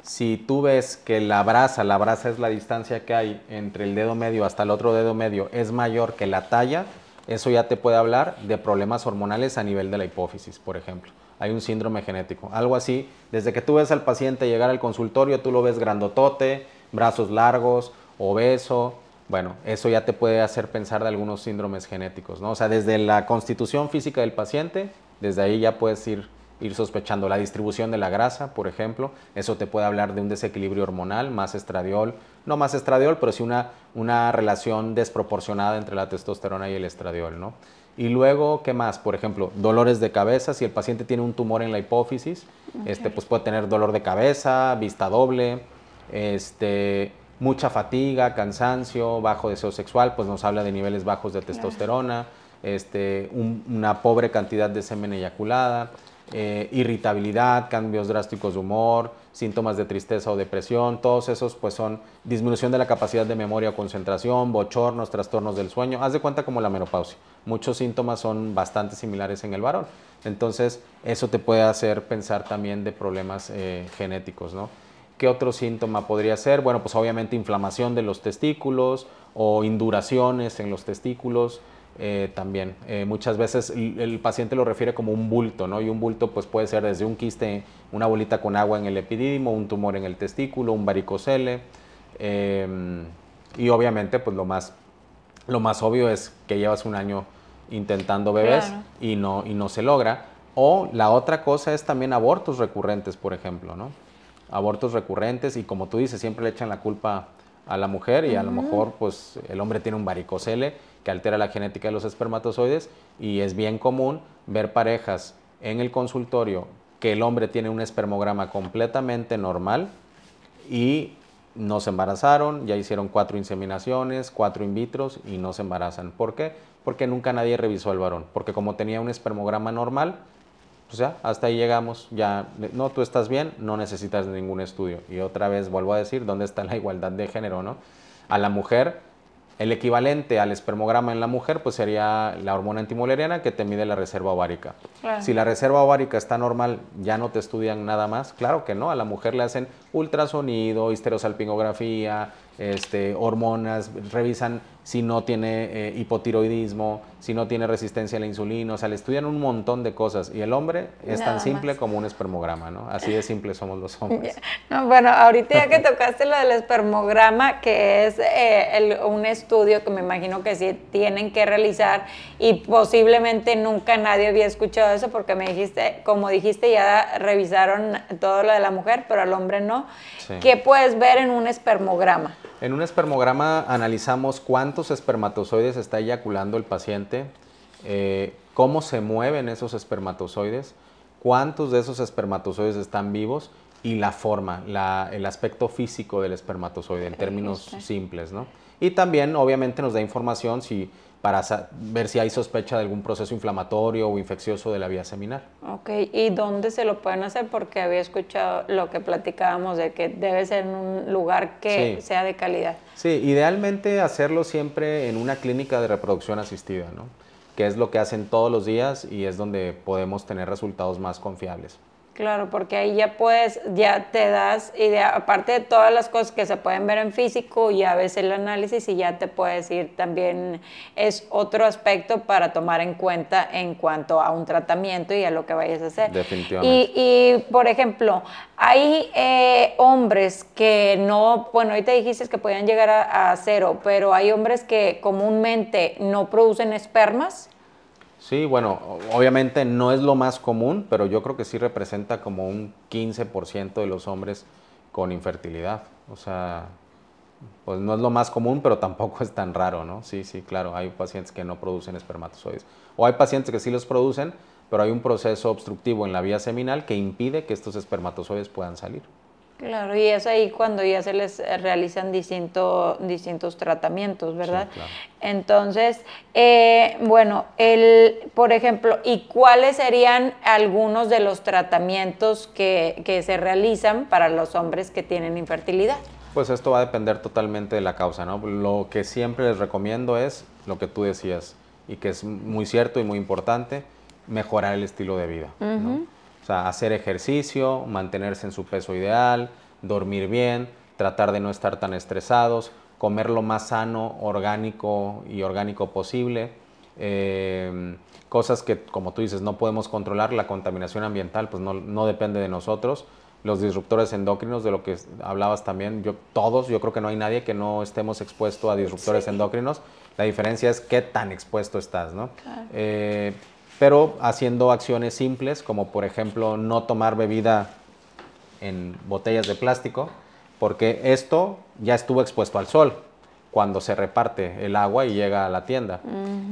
Si tú ves que la brasa, la brasa es la distancia que hay entre el dedo medio hasta el otro dedo medio, es mayor que la talla, eso ya te puede hablar de problemas hormonales a nivel de la hipófisis, por ejemplo. Hay un síndrome genético. Algo así, desde que tú ves al paciente llegar al consultorio, tú lo ves grandotote, brazos largos, obeso, bueno, eso ya te puede hacer pensar de algunos síndromes genéticos, ¿no? O sea, desde la constitución física del paciente, desde ahí ya puedes ir, ir sospechando la distribución de la grasa, por ejemplo, eso te puede hablar de un desequilibrio hormonal, más estradiol, no más estradiol, pero sí una, una relación desproporcionada entre la testosterona y el estradiol, ¿no? Y luego, ¿qué más? Por ejemplo, dolores de cabeza. Si el paciente tiene un tumor en la hipófisis, este, pues puede tener dolor de cabeza, vista doble, este, mucha fatiga, cansancio, bajo deseo sexual, pues nos habla de niveles bajos de testosterona, este, una pobre cantidad de semen eyaculada, eh, irritabilidad, cambios drásticos de humor, síntomas de tristeza o depresión, todos esos pues son disminución de la capacidad de memoria o concentración, bochornos, trastornos del sueño, haz de cuenta como la menopausia. Muchos síntomas son bastante similares en el varón. Entonces, eso te puede hacer pensar también de problemas eh, genéticos, ¿no? ¿Qué otro síntoma podría ser? Bueno, pues obviamente inflamación de los testículos o induraciones en los testículos. Eh, también eh, muchas veces el, paciente lo refiere como un bulto, ¿no? Y un bulto pues puede ser desde un quiste, una bolita con agua en el epidídimo, un tumor en el testículo, un varicocele. Em, y obviamente pues lo más, lo más obvio es que llevas un año intentando bebés y, y no se logra. O la otra cosa es también abortos recurrentes, por ejemplo, ¿no? abortos recurrentes y como tú dices, siempre le echan la culpa a la mujer y a lo mejor pues el hombre tiene un varicocele que altera la genética de los espermatozoides y es bien común ver parejas en el consultorio que el hombre tiene un espermograma completamente normal y no se embarazaron, ya hicieron cuatro inseminaciones, cuatro in vitro y no se embarazan. ¿Por qué? Porque nunca nadie revisó al varón, porque como tenía un espermograma normal, o pues sea, hasta ahí llegamos, ya, no, tú estás bien, no necesitas ningún estudio. Y otra vez vuelvo a decir, ¿dónde está la igualdad de género, no? A la mujer, el equivalente al espermograma en la mujer, pues sería la hormona antimoleriana que te mide la reserva ovárica. Si la reserva ovárica está normal, ¿ya no te estudian nada más? Claro que no, a la mujer le hacen ultrasonido, histerosalpingografía, este, hormonas, revisan si no tiene eh, hipotiroidismo, si no tiene resistencia a la insulina, o sea, le estudian un montón de cosas. Y el hombre es tan simple como un espermograma, ¿no? Así de simple somos los hombres. No, bueno, ahorita ya que tocaste lo del espermograma, que es eh, un estudio que me imagino que sí tienen que realizar y posiblemente nunca nadie había escuchado eso porque me dijiste, como dijiste, ya revisaron todo lo de la mujer, pero al hombre no. ¿Qué puedes ver en un espermograma? En un espermograma analizamos cuántos espermatozoides está eyaculando el paciente, eh, cómo se mueven esos espermatozoides, cuántos de esos espermatozoides están vivos y la forma, el aspecto físico del espermatozoide en términos simples, ¿no? Y también, obviamente, nos da información si para ver si hay sospecha de algún proceso inflamatorio o infeccioso de la vía seminal. Ok, ¿y dónde se lo pueden hacer? Porque había escuchado lo que platicábamos de que debe ser en un lugar que sea de calidad. Sí, idealmente hacerlo siempre en una clínica de reproducción asistida, que es lo que hacen todos los días y es donde podemos tener resultados más confiables. Claro, porque ahí ya puedes, ya te das idea, aparte de todas las cosas que se pueden ver en físico, ya ves el análisis y ya te puedes ir también, es otro aspecto para tomar en cuenta en cuanto a un tratamiento y a lo que vayas a hacer. Definitivamente. Y, y por ejemplo, hay eh, hombres que no, bueno, ahorita dijiste que podían llegar a cero, pero hay hombres que comúnmente no producen espermas Sí, bueno, obviamente no es lo más común, pero yo creo que sí representa como un 15% de los hombres con infertilidad. O sea, pues no es lo más común, pero tampoco es tan raro, ¿no? Sí, sí, claro, hay pacientes que no producen espermatozoides. O hay pacientes que sí los producen, pero hay un proceso obstructivo en la vía seminal que impide que estos espermatozoides puedan salir. Claro, y es ahí cuando ya se les eh, realizan distintos distintos tratamientos, ¿verdad? Entonces, eh, bueno, el, por ejemplo, ¿y cuáles serían algunos de los tratamientos que, que, se realizan para los hombres que tienen infertilidad? Pues esto va a depender totalmente de la causa, ¿no? Lo que siempre les recomiendo es lo que tú decías y que es muy cierto y muy importante, mejorar el estilo de vida, ¿no? O sea, hacer ejercicio, mantenerse en su peso ideal, dormir bien, tratar de no estar tan estresados, comer lo más sano, orgánico y orgánico posible. Em, cosas que, como tú dices, no podemos controlar, la contaminación ambiental, pues no, no depende de nosotros. Los disruptores endocrinos, de lo que hablabas también, yo, todos, yo creo que no hay nadie que no estemos expuesto a disruptores endócrinos. endocrinos. La diferencia es qué tan expuesto estás, ¿no? Eh, pero haciendo acciones simples como por ejemplo no tomar bebida en botellas de plástico, porque esto ya estuvo expuesto al sol cuando se reparte el agua y llega a la tienda.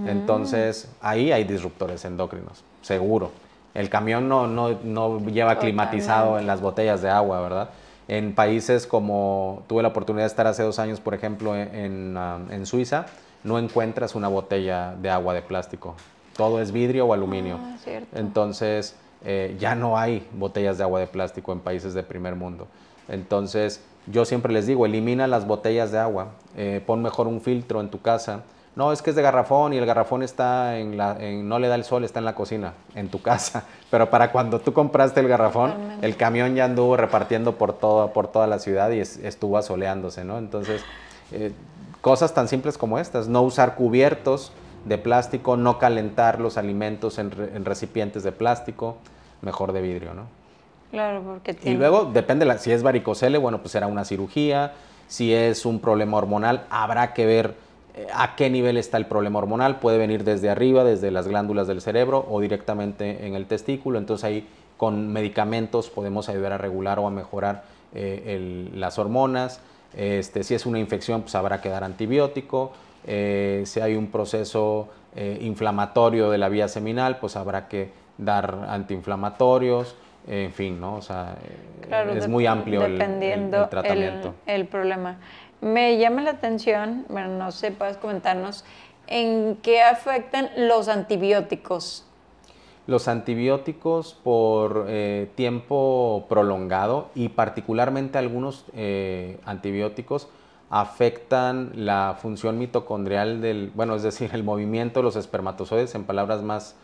Entonces, ahí hay disruptores endocrinos, seguro. El camión no, lleva climatizado en las botellas de agua, ¿verdad? En países como tuve la oportunidad de estar hace dos años, por ejemplo, en ah, Suiza, no encuentras una botella de agua de plástico todo es vidrio o aluminio. Ah, Entonces, eh, ya no hay botellas de agua de plástico en países de primer mundo. Entonces, yo siempre les digo, elimina las botellas de agua, eh, pon mejor un filtro en tu casa. No, es que es de garrafón y el garrafón está en la, no le da el sol, está en la cocina, en tu casa. Pero para cuando tú compraste el garrafón, el camión ya anduvo repartiendo por, por toda la ciudad y estuvo asoleándose, ¿no? Entonces, eh, cosas tan simples como estas, no usar cubiertos de plástico, no calentar los alimentos en, recipientes de plástico, mejor de vidrio, ¿no? Claro, porque tiene... Y luego depende, la, si es varicocele, bueno, pues será una cirugía, si es un problema hormonal, habrá que ver eh, a qué nivel está el problema hormonal, puede venir desde arriba, desde las glándulas del cerebro o directamente en el testículo, entonces ahí con medicamentos podemos ayudar a regular o a mejorar eh, las hormonas, este, si es una infección pues habrá que dar antibiótico, eh, si hay un proceso eh, inflamatorio de la vía seminal, pues habrá que dar antiinflamatorios, en fin, ¿no? O sea, eh, es muy amplio dependiendo el, tratamiento. El, problema. Me llama la atención, bueno, no sé, puedes comentarnos, ¿en qué afectan los antibióticos? Los antibióticos por tiempo prolongado y particularmente algunos antibióticos afectan la función mitocondrial del, bueno, es decir, el movimiento de los espermatozoides, en palabras más,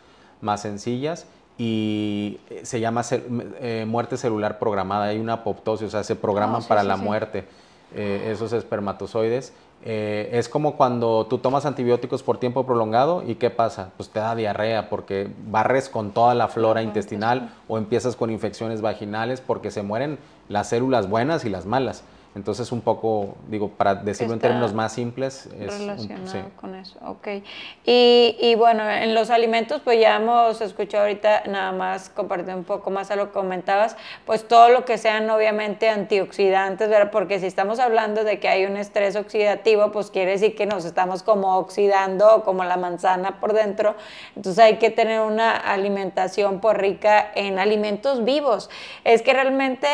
sencillas, y se llama eh, muerte celular programada, hay una apoptosis, o sea, se programan ah, para la muerte eh, esos espermatozoides. Eh, es como cuando tú tomas antibióticos por tiempo prolongado y ¿qué pasa? Pues te da diarrea porque barres con toda la flora ah, pues, intestinal o empiezas con infecciones vaginales porque se mueren las células buenas y las malas. Entonces, un poco, digo, para decirlo en términos más simples, es relacionado con eso. Ok. Y, y, bueno, en los alimentos, pues ya hemos escuchado ahorita, nada más compartir un poco más a lo que comentabas, pues todo lo que sean obviamente antioxidantes, ¿verdad? Porque si estamos hablando de que hay un estrés oxidativo, pues quiere decir que nos estamos como oxidando, como la manzana por dentro. Entonces, hay que tener una alimentación por pues, rica en alimentos vivos. Es que realmente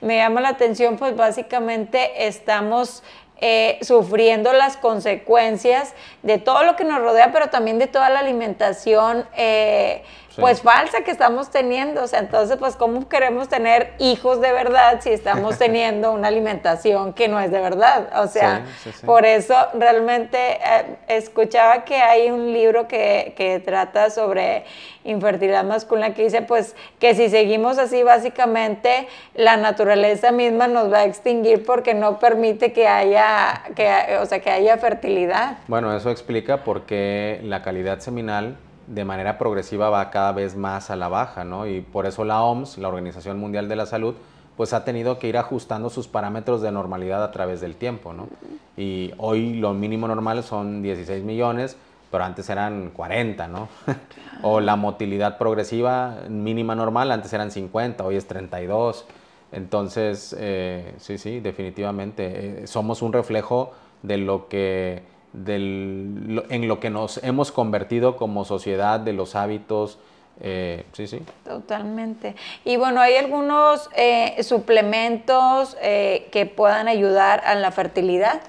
me llama la atención, pues básicamente estamos eh, sufriendo las consecuencias de todo lo que nos rodea, pero también de toda la alimentación. Eh, pues falsa que estamos teniendo. O sea, entonces, pues, ¿cómo queremos tener hijos de verdad si estamos teniendo una alimentación que no es de verdad? O sea, por eso realmente eh, escuchaba que hay un libro que, que trata sobre infertilidad masculina que dice, pues, que si seguimos así, básicamente, la naturaleza misma nos va a extinguir porque no permite que haya, que, o sea, que haya fertilidad. Bueno, eso explica por qué la calidad seminal de manera progresiva va cada vez más a la baja, ¿no? Y por eso la OMS, la Organización Mundial de la Salud, pues ha tenido que ir ajustando sus parámetros de normalidad a través del tiempo, ¿no? Y hoy lo mínimo normal son 16 millones, pero antes eran 40, ¿no? o la motilidad progresiva mínima normal, antes eran 50, hoy es 32. Entonces, eh, sí, sí, definitivamente, eh, somos un reflejo de lo que en lo que nos hemos convertido como sociedad, de los hábitos. Eh, sí, sí. Totalmente. Y bueno, ¿hay algunos eh, suplementos eh, que puedan ayudar a la fertilidad?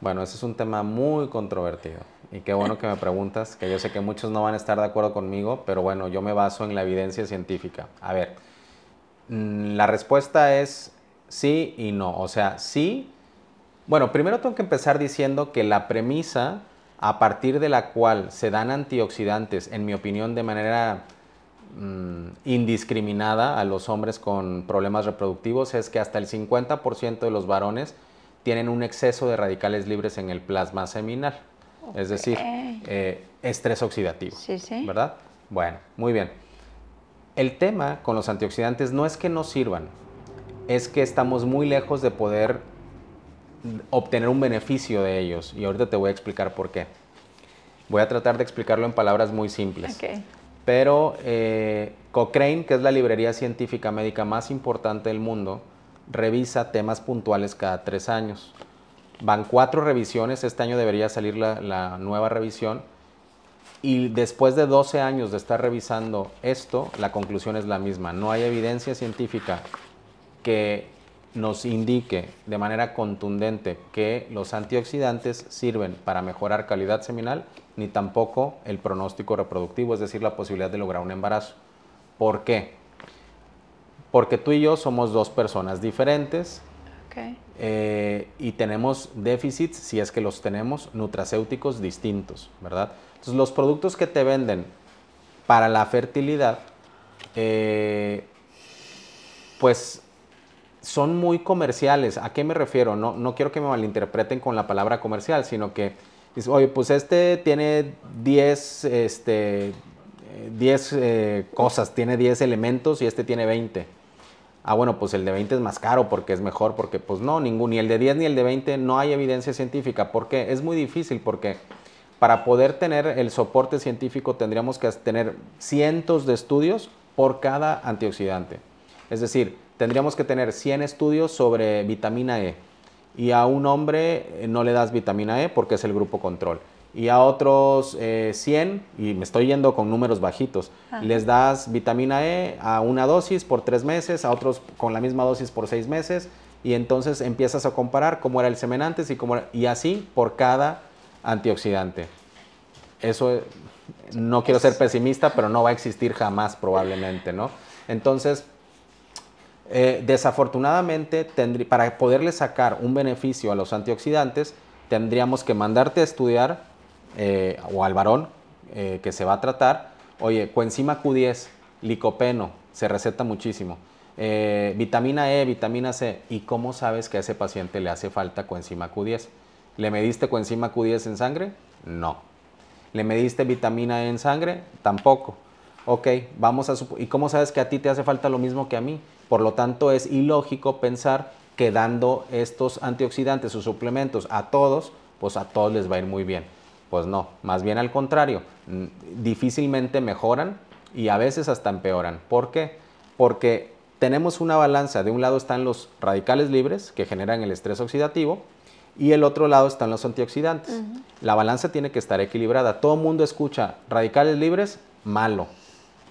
Bueno, ese es un tema muy controvertido. Y qué bueno que me preguntas, que yo sé que muchos no van a estar de acuerdo conmigo, pero bueno, yo me baso en la evidencia científica. A ver, mm, la respuesta es sí y no. O sea, sí bueno, primero tengo que empezar diciendo que la premisa a partir de la cual se dan antioxidantes, en mi opinión, de manera mm, indiscriminada a los hombres con problemas reproductivos es que hasta el 50% de los varones tienen un exceso de radicales libres en el plasma seminal, es decir, eh, estrés oxidativo, sí, sí. ¿verdad? Bueno, muy bien. El tema con los antioxidantes no es que no sirvan, es que estamos muy lejos de poder obtener un beneficio de ellos. Y ahorita te voy a explicar por qué. Voy a tratar de explicarlo en palabras muy simples. Pero eh, Cochrane, que es la librería científica médica más importante del mundo, revisa temas puntuales cada tres años. Van cuatro revisiones, este año debería salir la, la nueva revisión. Y después de 12 años de estar revisando esto, la conclusión es la misma. No hay evidencia científica que nos indique de manera contundente que los antioxidantes sirven para mejorar calidad seminal, ni tampoco el pronóstico reproductivo, es decir, la posibilidad de lograr un embarazo. ¿Por qué? Porque tú y yo somos dos personas diferentes eh, y tenemos déficits, si es que los tenemos, nutracéuticos distintos, ¿verdad? Entonces, los productos que te venden para la fertilidad, eh, pues son muy comerciales. ¿A qué me refiero? No, no quiero que me malinterpreten con la palabra comercial, sino que, oye, pues este tiene 10 este, 10, eh, eh, cosas, tiene 10 elementos y este tiene 20. Ah, bueno, pues el de 20 es más caro porque es mejor, porque pues no, ningún, ni el de 10 ni el de 20 no hay evidencia científica. ¿Por qué? Es muy difícil porque para poder tener el soporte científico tendríamos que tener cientos de estudios por cada antioxidante. Es decir, tendríamos que tener 100 estudios sobre vitamina E. Y a un hombre eh, no le das vitamina E porque es el grupo control. Y a otros 100, eh, y me estoy yendo con números bajitos, ah. les das vitamina E a una dosis por tres meses, a otros con la misma dosis por seis meses, y entonces empiezas a comparar cómo era el semen y, cómo y así por cada antioxidante. Eso eh, no quiero ser pues pesimista, pero no va a existir jamás probablemente, ¿no? Entonces, eh, desafortunadamente, para poderle sacar un beneficio a los antioxidantes, tendríamos que mandarte a estudiar eh, o al varón eh, que se va a tratar, oye, coenzima Q10, licopeno, se receta muchísimo, vitamina E, vitamina C, ¿y cómo sabes que a ese paciente le hace falta coenzima Q10? ¿Le mediste coenzima Q10 en sangre? No. ¿Le mediste vitamina E en sangre? Tampoco. Ok, vamos a... ¿Y cómo sabes que a ti te hace falta lo mismo que a mí? Por lo tanto, es ilógico pensar que dando estos antioxidantes o suplementos a todos, pues a todos les va a ir muy bien. Pues no, más bien al contrario, mm, difícilmente mejoran y a veces hasta empeoran. ¿Por qué? Porque tenemos una balanza, de un lado están los radicales libres que generan el estrés oxidativo y el otro lado están los antioxidantes. La balanza tiene que estar equilibrada. Todo el mundo escucha radicales libres, malo.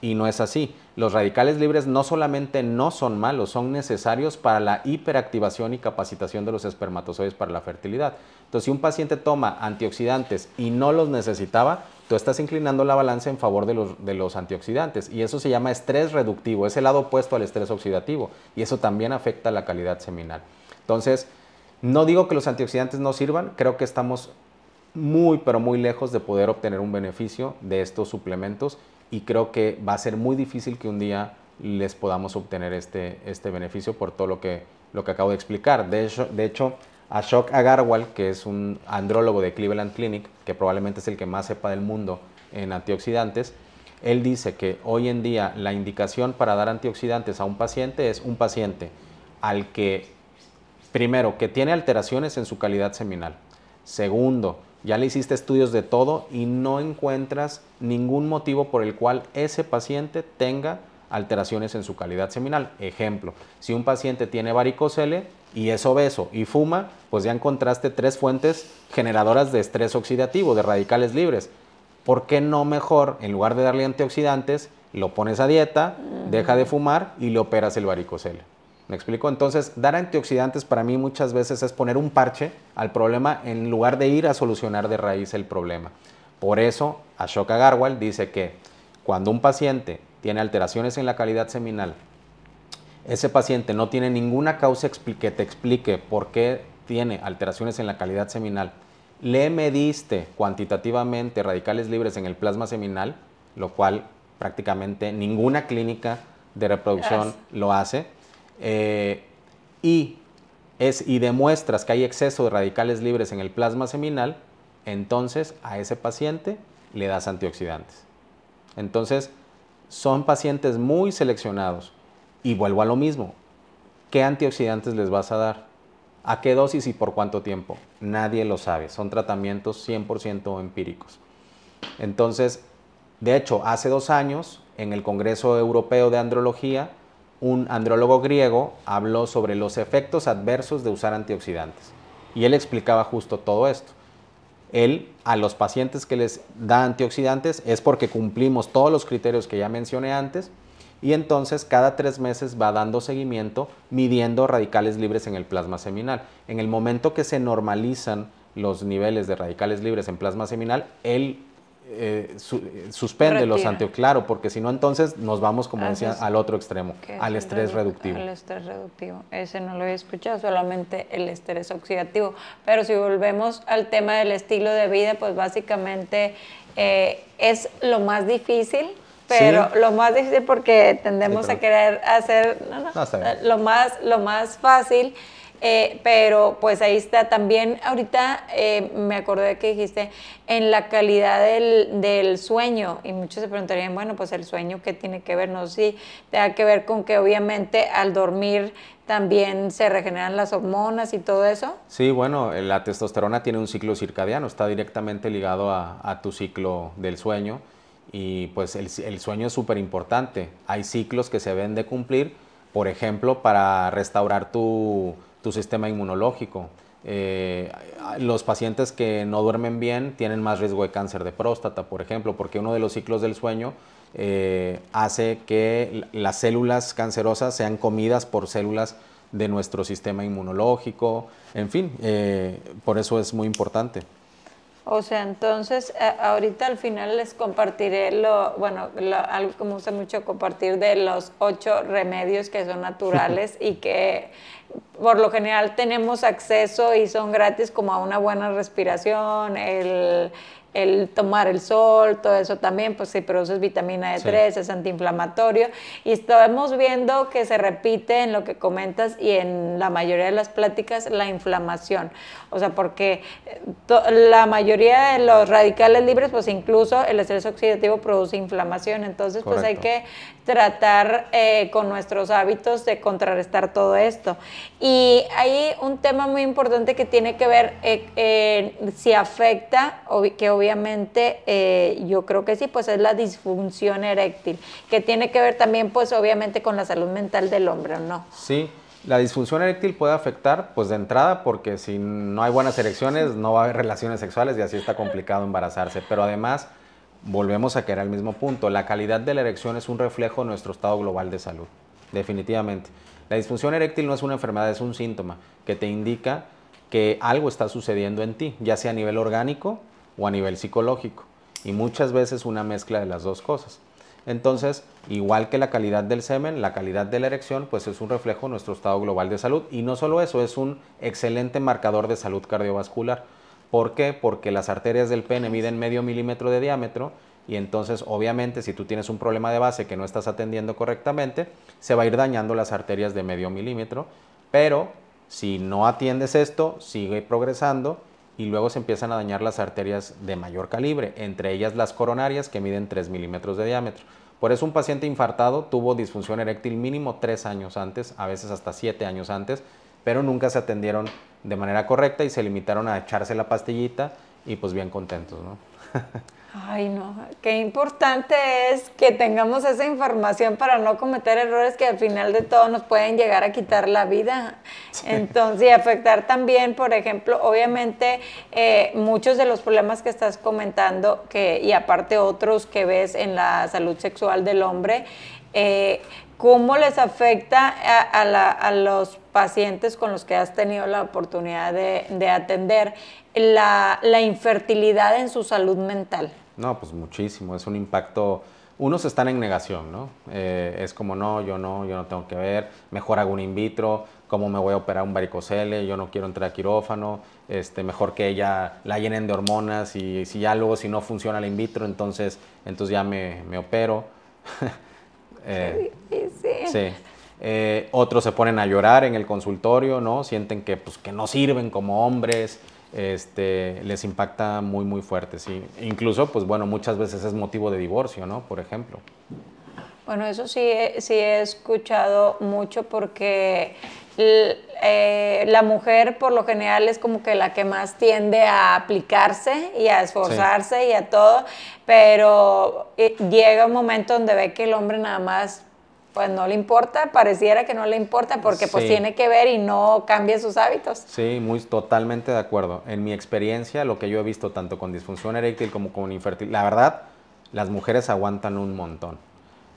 Y no es así. Los radicales libres no solamente no son malos, son necesarios para la hiperactivación y capacitación de los espermatozoides para la fertilidad. Entonces, si un paciente toma antioxidantes y no los necesitaba, tú estás inclinando la balanza en favor de los, antioxidantes y eso se llama estrés reductivo, es el lado opuesto al estrés oxidativo y eso también afecta la calidad seminal. Entonces, no digo que los antioxidantes no sirvan, creo que estamos muy, pero muy lejos de poder obtener un beneficio de estos suplementos y creo que va a ser muy difícil que un día les podamos obtener este, este beneficio por todo lo que, lo que acabo de explicar. De hecho, de hecho, Ashok Agarwal, que es un andrólogo de Cleveland Clinic, que probablemente es el que más sepa del mundo en antioxidantes, él dice que hoy en día la indicación para dar antioxidantes a un paciente es un paciente al que, primero, que tiene alteraciones en su calidad seminal. Segundo, ya le hiciste estudios de todo y no encuentras ningún motivo por el cual ese paciente tenga alteraciones en su calidad seminal. Ejemplo, si un paciente tiene varicocele y es obeso y fuma, pues ya encontraste tres fuentes generadoras de estrés oxidativo, de radicales libres. ¿Por qué no mejor, en lugar de darle antioxidantes, lo pones a dieta, deja de mm. fumar y le operas el varicocele? ¿Me explico? Entonces, dar antioxidantes para mí muchas veces es poner un parche al problema en lugar de ir a solucionar de raíz el problema. Por eso, Ashoka Garwal dice que cuando un paciente tiene alteraciones en la calidad seminal, ese paciente no tiene ninguna causa que te explique por qué tiene alteraciones en la calidad seminal. Le mediste cuantitativamente radicales libres en el plasma seminal, lo cual prácticamente ninguna clínica de reproducción lo hace eh, y, es, y demuestras que hay exceso de radicales libres en el plasma seminal, entonces a ese paciente le das antioxidantes. Entonces, son pacientes muy seleccionados. Y vuelvo a lo mismo. ¿Qué antioxidantes les vas a dar? ¿A qué dosis y por cuánto tiempo? Nadie lo sabe. Son tratamientos 100% empíricos. Entonces, de hecho, hace dos años, en el Congreso Europeo de Andrología, un andrólogo griego habló sobre los efectos adversos de usar antioxidantes. Y él explicaba justo todo esto. Él, a los pacientes que les da antioxidantes, es porque cumplimos todos los criterios que ya mencioné antes, y entonces cada tres meses va dando seguimiento midiendo radicales libres en el plasma seminal. En el momento que se normalizan los niveles de radicales libres en plasma seminal, él eh, eh suspende los antioxidantes, porque si no entonces nos vamos, como decía, al otro extremo, al estrés reductivo. Al estrés reductivo, ese no lo he escuchado, solamente el estrés oxidativo. Pero si volvemos al tema del estilo de vida, pues básicamente eh, es lo más difícil. Pero lo más difícil porque tendemos a querer hacer lo, más, lo más fácil, eh, pero pues ahí está. También ahorita eh, me acordé que dijiste en la calidad del, sueño. Y muchos se preguntarían, bueno, pues el sueño, ¿qué tiene que ver? No, sí, tiene que ver con que obviamente al dormir también se regeneran las hormonas y todo eso. Sí, bueno, eh, la testosterona tiene un ciclo circadiano, está directamente ligado a, tu ciclo del sueño. Y pues el, el sueño es súper importante. Hay ciclos que se deben de cumplir, por ejemplo, para restaurar tu tu sistema inmunológico. Eh, los pacientes que no duermen bien tienen más riesgo de cáncer de próstata, por ejemplo, porque uno de los ciclos del sueño eh, hace que las células cancerosas sean comidas por células de nuestro sistema inmunológico, en fin, eh, por eso es muy importante. O sea, entonces ahorita al final les compartiré lo, bueno, algo que me gusta mucho compartir de los ocho remedios que son naturales y que por lo general tenemos acceso y son gratis como a una buena respiración, el, tomar el sol, todo eso también, pues si produces vitamina D3, es antiinflamatorio. Y estamos viendo que se repite en lo que comentas y en la mayoría de las pláticas la inflamación. O sea, porque eh, la mayoría de los radicales libres, pues incluso el estrés oxidativo produce inflamación. Entonces, pues hay que tratar eh, con nuestros hábitos de contrarrestar todo esto. Y hay un tema muy importante que tiene que ver eh, si afecta, que obviamente eh, yo creo que sí, pues es la disfunción eréctil, que tiene que ver también pues obviamente con la salud mental del hombre, o ¿no? Sí. La disfunción eréctil puede afectar, pues de entrada, porque si no hay buenas erecciones, no va a haber relaciones sexuales y así está complicado embarazarse. Pero además, volvemos a caer al mismo punto. La calidad de la erección es un reflejo de nuestro estado global de salud, definitivamente. La disfunción eréctil no es una enfermedad, es un síntoma que te indica que algo está sucediendo en ti, ya sea a nivel orgánico o a nivel psicológico, y muchas veces una mezcla de las dos cosas. Entonces, igual que la calidad del semen, la calidad de la erección, pues es un reflejo de nuestro estado global de salud. Y no solo eso, es un excelente marcador de salud cardiovascular. ¿Por qué? Porque las arterias del pene miden medio milímetro de diámetro y entonces obviamente si tú tienes un problema de base que no estás atendiendo correctamente, se va a ir dañando las arterias de medio milímetro, pero si no atiendes esto, sigue progresando y luego se empiezan a dañar las arterias de mayor calibre, entre ellas las coronarias que miden 3 milímetros de diámetro. Por eso un paciente infartado tuvo disfunción eréctil mínimo 3 años antes, a veces hasta 7 años antes, pero nunca se atendieron de manera correcta y se limitaron a echarse la pastillita y pues bien contentos, ¿no? Ay, no, qué importante es que tengamos esa información para no cometer errores que al final de todo nos pueden llegar a quitar la vida. Entonces, y afectar también, por ejemplo, obviamente eh, muchos de los problemas que estás comentando, que, y aparte otros que ves en la salud sexual del hombre, eh, ¿Cómo les afecta a, los pacientes con los que has tenido la oportunidad de, atender la, infertilidad en su salud mental? No, pues muchísimo, es un impacto. Unos están en negación, ¿no? Eh, es como, no, yo no, yo no tengo que ver, mejor hago un in vitro, cómo me voy a operar un varicocele, yo no quiero entrar a quirófano, este, mejor que ella la llenen de hormonas y si ya luego si no funciona el in vitro, entonces, entonces ya me, me opero. Eh, sí. sí. Eh, otros se ponen a llorar en el consultorio, ¿no? Sienten que, pues, que no sirven como hombres, este, les impacta muy, muy fuerte, sí. Incluso, pues bueno, muchas veces es motivo de divorcio, ¿no? Por ejemplo. Bueno, eso sí, sí he escuchado mucho porque eh, la mujer por lo general es como que la que más tiende a aplicarse y a esforzarse y a todo, pero eh, llega un momento donde ve que el hombre nada más pues no le importa, pareciera que no le importa porque pues tiene que ver y no cambia sus hábitos. Sí, muy totalmente de acuerdo. En mi experiencia, lo que yo he visto tanto con disfunción eréctil como con infertil, la verdad, las mujeres aguantan un montón.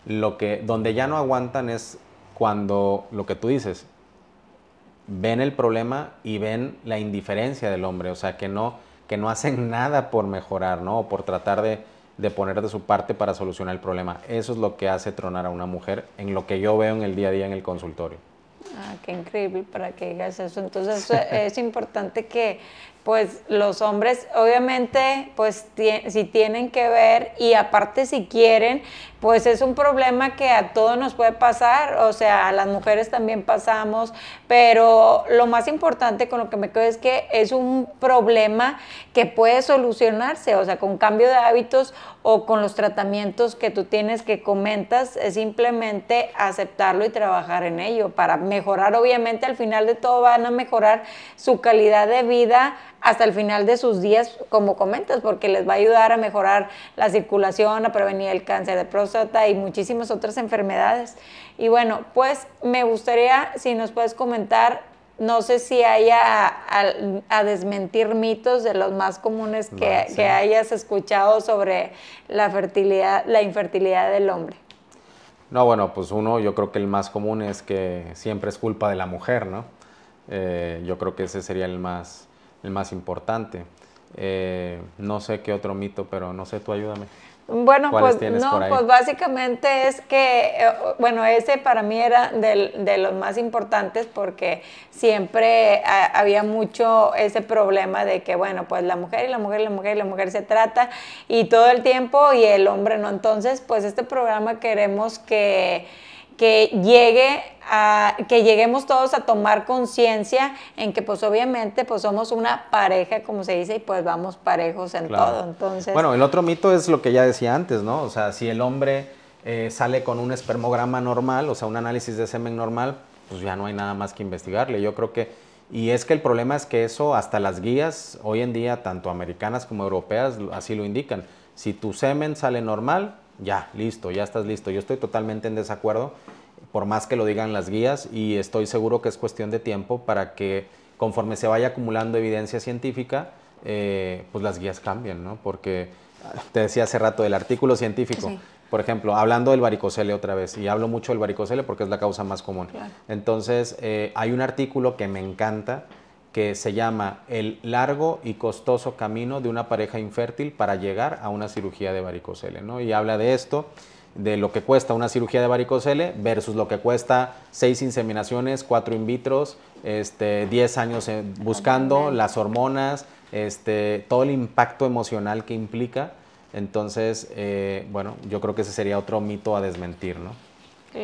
Lo que donde ya no aguantan es cuando lo que tú dices, ven el problema y ven la indiferencia del hombre, o sea, que no, que no hacen nada por mejorar, ¿no? O por tratar de, de poner de su parte para solucionar el problema. Eso es lo que hace tronar a una mujer en lo que yo veo en el día a día en el consultorio. Ah, qué increíble para que digas eso. Entonces eh, es importante que pues los hombres obviamente pues si tienen que ver y aparte si quieren pues es un problema que a todos nos puede pasar, o sea, a las mujeres también pasamos, pero lo más importante con lo que me quedo es que es un problema que puede solucionarse, o sea, con cambio de hábitos o con los tratamientos que tú tienes que comentas, es simplemente aceptarlo y trabajar en ello para mejorar, obviamente al final de todo van a mejorar su calidad de vida hasta el final de sus días, como comentas, porque les va a ayudar a mejorar la circulación, a prevenir el cáncer de próstata, y muchísimas otras enfermedades. Y bueno, pues me gustaría si nos puedes comentar, no sé si haya a, desmentir mitos de los más comunes que, hayas escuchado sobre la fertilidad, la infertilidad del hombre. No, bueno, pues uno, yo creo que el más común es que siempre es culpa de la mujer, ¿no? Eh, yo creo que ese sería el más, el más importante. Eh, no sé qué otro mito, pero no sé, tú ayúdame. Bueno, pues, no, pues básicamente es que, eh, bueno, ese para mí era de, los más importantes porque siempre eh, había mucho ese problema de que, bueno, pues la mujer y la mujer y la mujer y la mujer se trata y todo el tiempo y el hombre no. Entonces, pues este programa queremos que, que llegue que lleguemos todos a tomar conciencia en que pues obviamente pues somos una pareja como se dice y pues vamos parejos en todo entonces bueno el otro mito es lo que ya decía antes no o sea si el hombre eh, sale con un espermograma normal o sea un análisis de semen normal pues ya no hay nada más que investigarle yo creo que y es que el problema es que eso hasta las guías hoy en día tanto americanas como europeas así lo indican si tu semen sale normal ya listo ya estás listo yo estoy totalmente en desacuerdo por más que lo digan las guías, y estoy seguro que es cuestión de tiempo para que conforme se vaya acumulando evidencia científica, eh, pues las guías cambien, ¿no? Porque ah, te decía hace rato del artículo científico. Por ejemplo, hablando del varicocele otra vez, y hablo mucho del varicocele porque es la causa más común. Entonces, eh, hay un artículo que me encanta que se llama El largo y costoso camino de una pareja infértil para llegar a una cirugía de varicocele, ¿no? Y habla de esto de lo que cuesta una cirugía de varicocele versus lo que cuesta seis inseminaciones, cuatro in vitros, este, 10 años eh, buscando las hormonas, este, todo el impacto emocional que implica. Entonces, eh, bueno, yo creo que ese sería otro mito a desmentir, ¿no?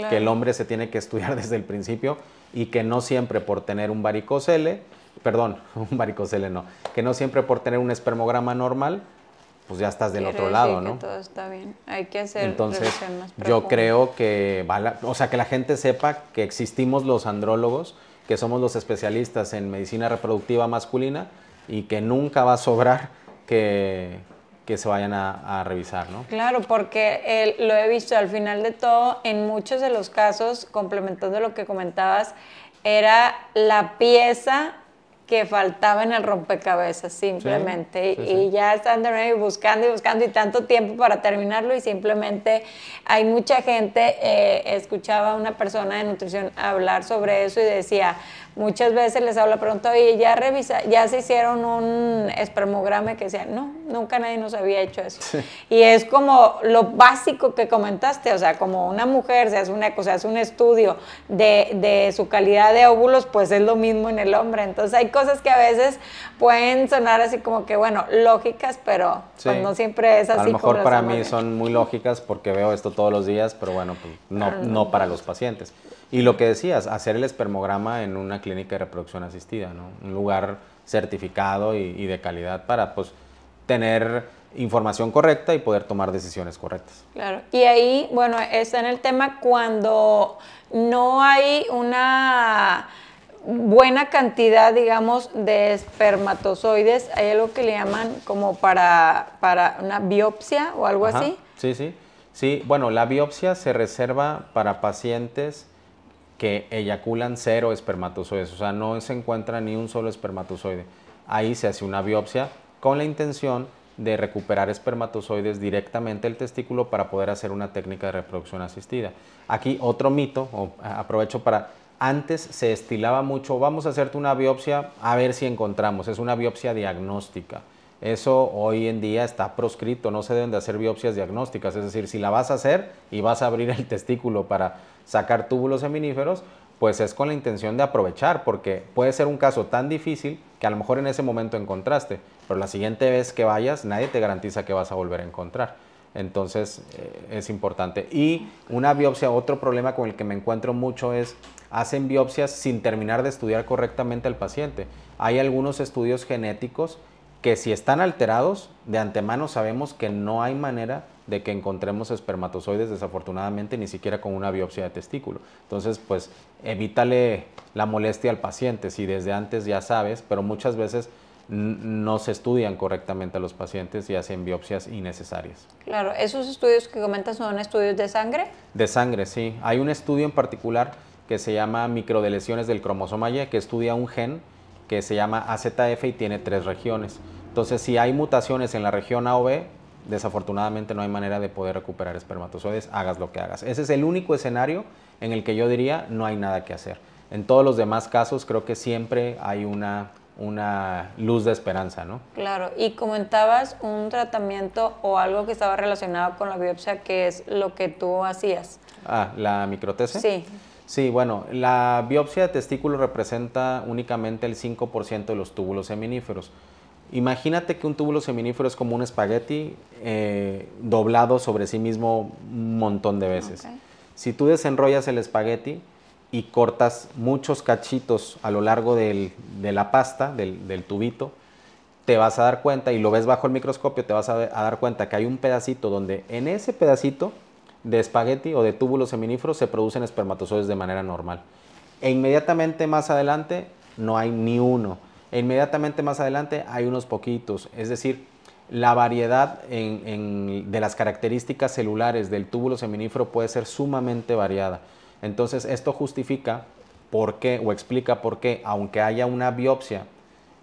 Que el hombre se tiene que estudiar desde el principio y que no siempre por tener un varicocele, perdón, un varicocele no, que no siempre por tener un espermograma normal pues ya estás del otro lado, ¿no? Que todo está bien. Hay que hacer Entonces, yo creo que, o sea, que la gente sepa que existimos los andrólogos, que somos los especialistas en medicina reproductiva masculina y que nunca va a sobrar que, que se vayan a, revisar, ¿no? Claro, porque lo he visto al final de todo, en muchos de los casos, complementando lo que comentabas, era la pieza que faltaba en el rompecabezas, simplemente. Y ya están de buscando y buscando y tanto tiempo para terminarlo y simplemente hay mucha gente, eh, escuchaba a una persona de nutrición hablar sobre eso y decía, Muchas veces les habla pronto, y ya revisa, ya se hicieron un espermograma que sea, no, nunca nadie nos había hecho eso. Y es como lo básico que comentaste, o sea, como una mujer se hace una cosa, hace un estudio de, su calidad de óvulos, pues es lo mismo en el hombre. Entonces hay cosas que a veces pueden sonar así como que, bueno, lógicas, pero pues, no siempre es así. A lo mejor para mí son muy lógicas porque veo esto todos los días, pero bueno, pues, no para los pacientes. Y lo que decías, hacer el espermograma en una clínica de reproducción asistida, ¿no? Un lugar certificado y, de calidad para, pues, tener información correcta y poder tomar decisiones correctas. Claro, y ahí, bueno, está en el tema cuando no hay una buena cantidad, digamos, de espermatozoides, hay algo que le llaman como para, para una biopsia o algo así. Sí, sí, sí. Bueno, la biopsia se reserva para pacientes que eyaculan cero espermatozoides, o sea, no se encuentra ni un solo espermatozoide. Ahí se hace una biopsia con la intención de recuperar espermatozoides directamente del testículo para poder hacer una técnica de reproducción asistida. Aquí otro mito, aprovecho para, antes se estilaba mucho, vamos a hacerte una biopsia a ver si encontramos, es una biopsia diagnóstica. Eso hoy en día está proscrito, no se deben de hacer biopsias diagnósticas, es decir, si la vas a hacer y vas a abrir el testículo para sacar túbulos seminíferos, pues es con la intención de aprovechar, porque puede ser un caso tan difícil que a lo mejor en ese momento encontraste, pero la siguiente vez que vayas nadie te garantiza que vas a volver a encontrar. Entonces eh, es importante. Y una biopsia, otro problema con el que me encuentro mucho es, hacen biopsias sin terminar de estudiar correctamente al paciente. Hay algunos estudios genéticos que si están alterados, de antemano sabemos que no hay manera de que encontremos espermatozoides desafortunadamente ni siquiera con una biopsia de testículo. Entonces, pues evítale la molestia al paciente si desde antes ya sabes, pero muchas veces no se estudian correctamente a los pacientes y hacen biopsias innecesarias. Claro, esos estudios que comentas son estudios de sangre? De sangre, sí. Hay un estudio en particular que se llama microdelesiones del cromosoma Y, que estudia un gen que se llama AZF y tiene tres regiones. Entonces, si hay mutaciones en la región A o B, desafortunadamente no hay manera de poder recuperar espermatozoides, hagas lo que hagas. Ese es el único escenario en el que yo diría no hay nada que hacer. En todos los demás casos creo que siempre hay una, una luz de esperanza, ¿no? Claro, y comentabas un tratamiento o algo que estaba relacionado con la biopsia, que es lo que tú hacías. Ah, la microtese. Sí. Sí, bueno, la biopsia de testículo representa únicamente el 5% de los túbulos seminíferos. Imagínate que un túbulo seminífero es como un espagueti eh, doblado sobre sí mismo un montón de veces. Si tú desenrollas el espagueti y cortas muchos cachitos a lo largo de la pasta, del, tubito, te vas a dar cuenta, y lo ves bajo el microscopio, te vas a, a dar cuenta que hay un pedacito donde en ese pedacito de espagueti o de túbulo seminífero se producen espermatozoides de manera normal. E inmediatamente más adelante no hay ni uno inmediatamente más adelante hay unos poquitos, es decir, la variedad de las características celulares del túbulo seminífero puede ser sumamente variada. Entonces esto justifica por qué o explica por qué, aunque haya una biopsia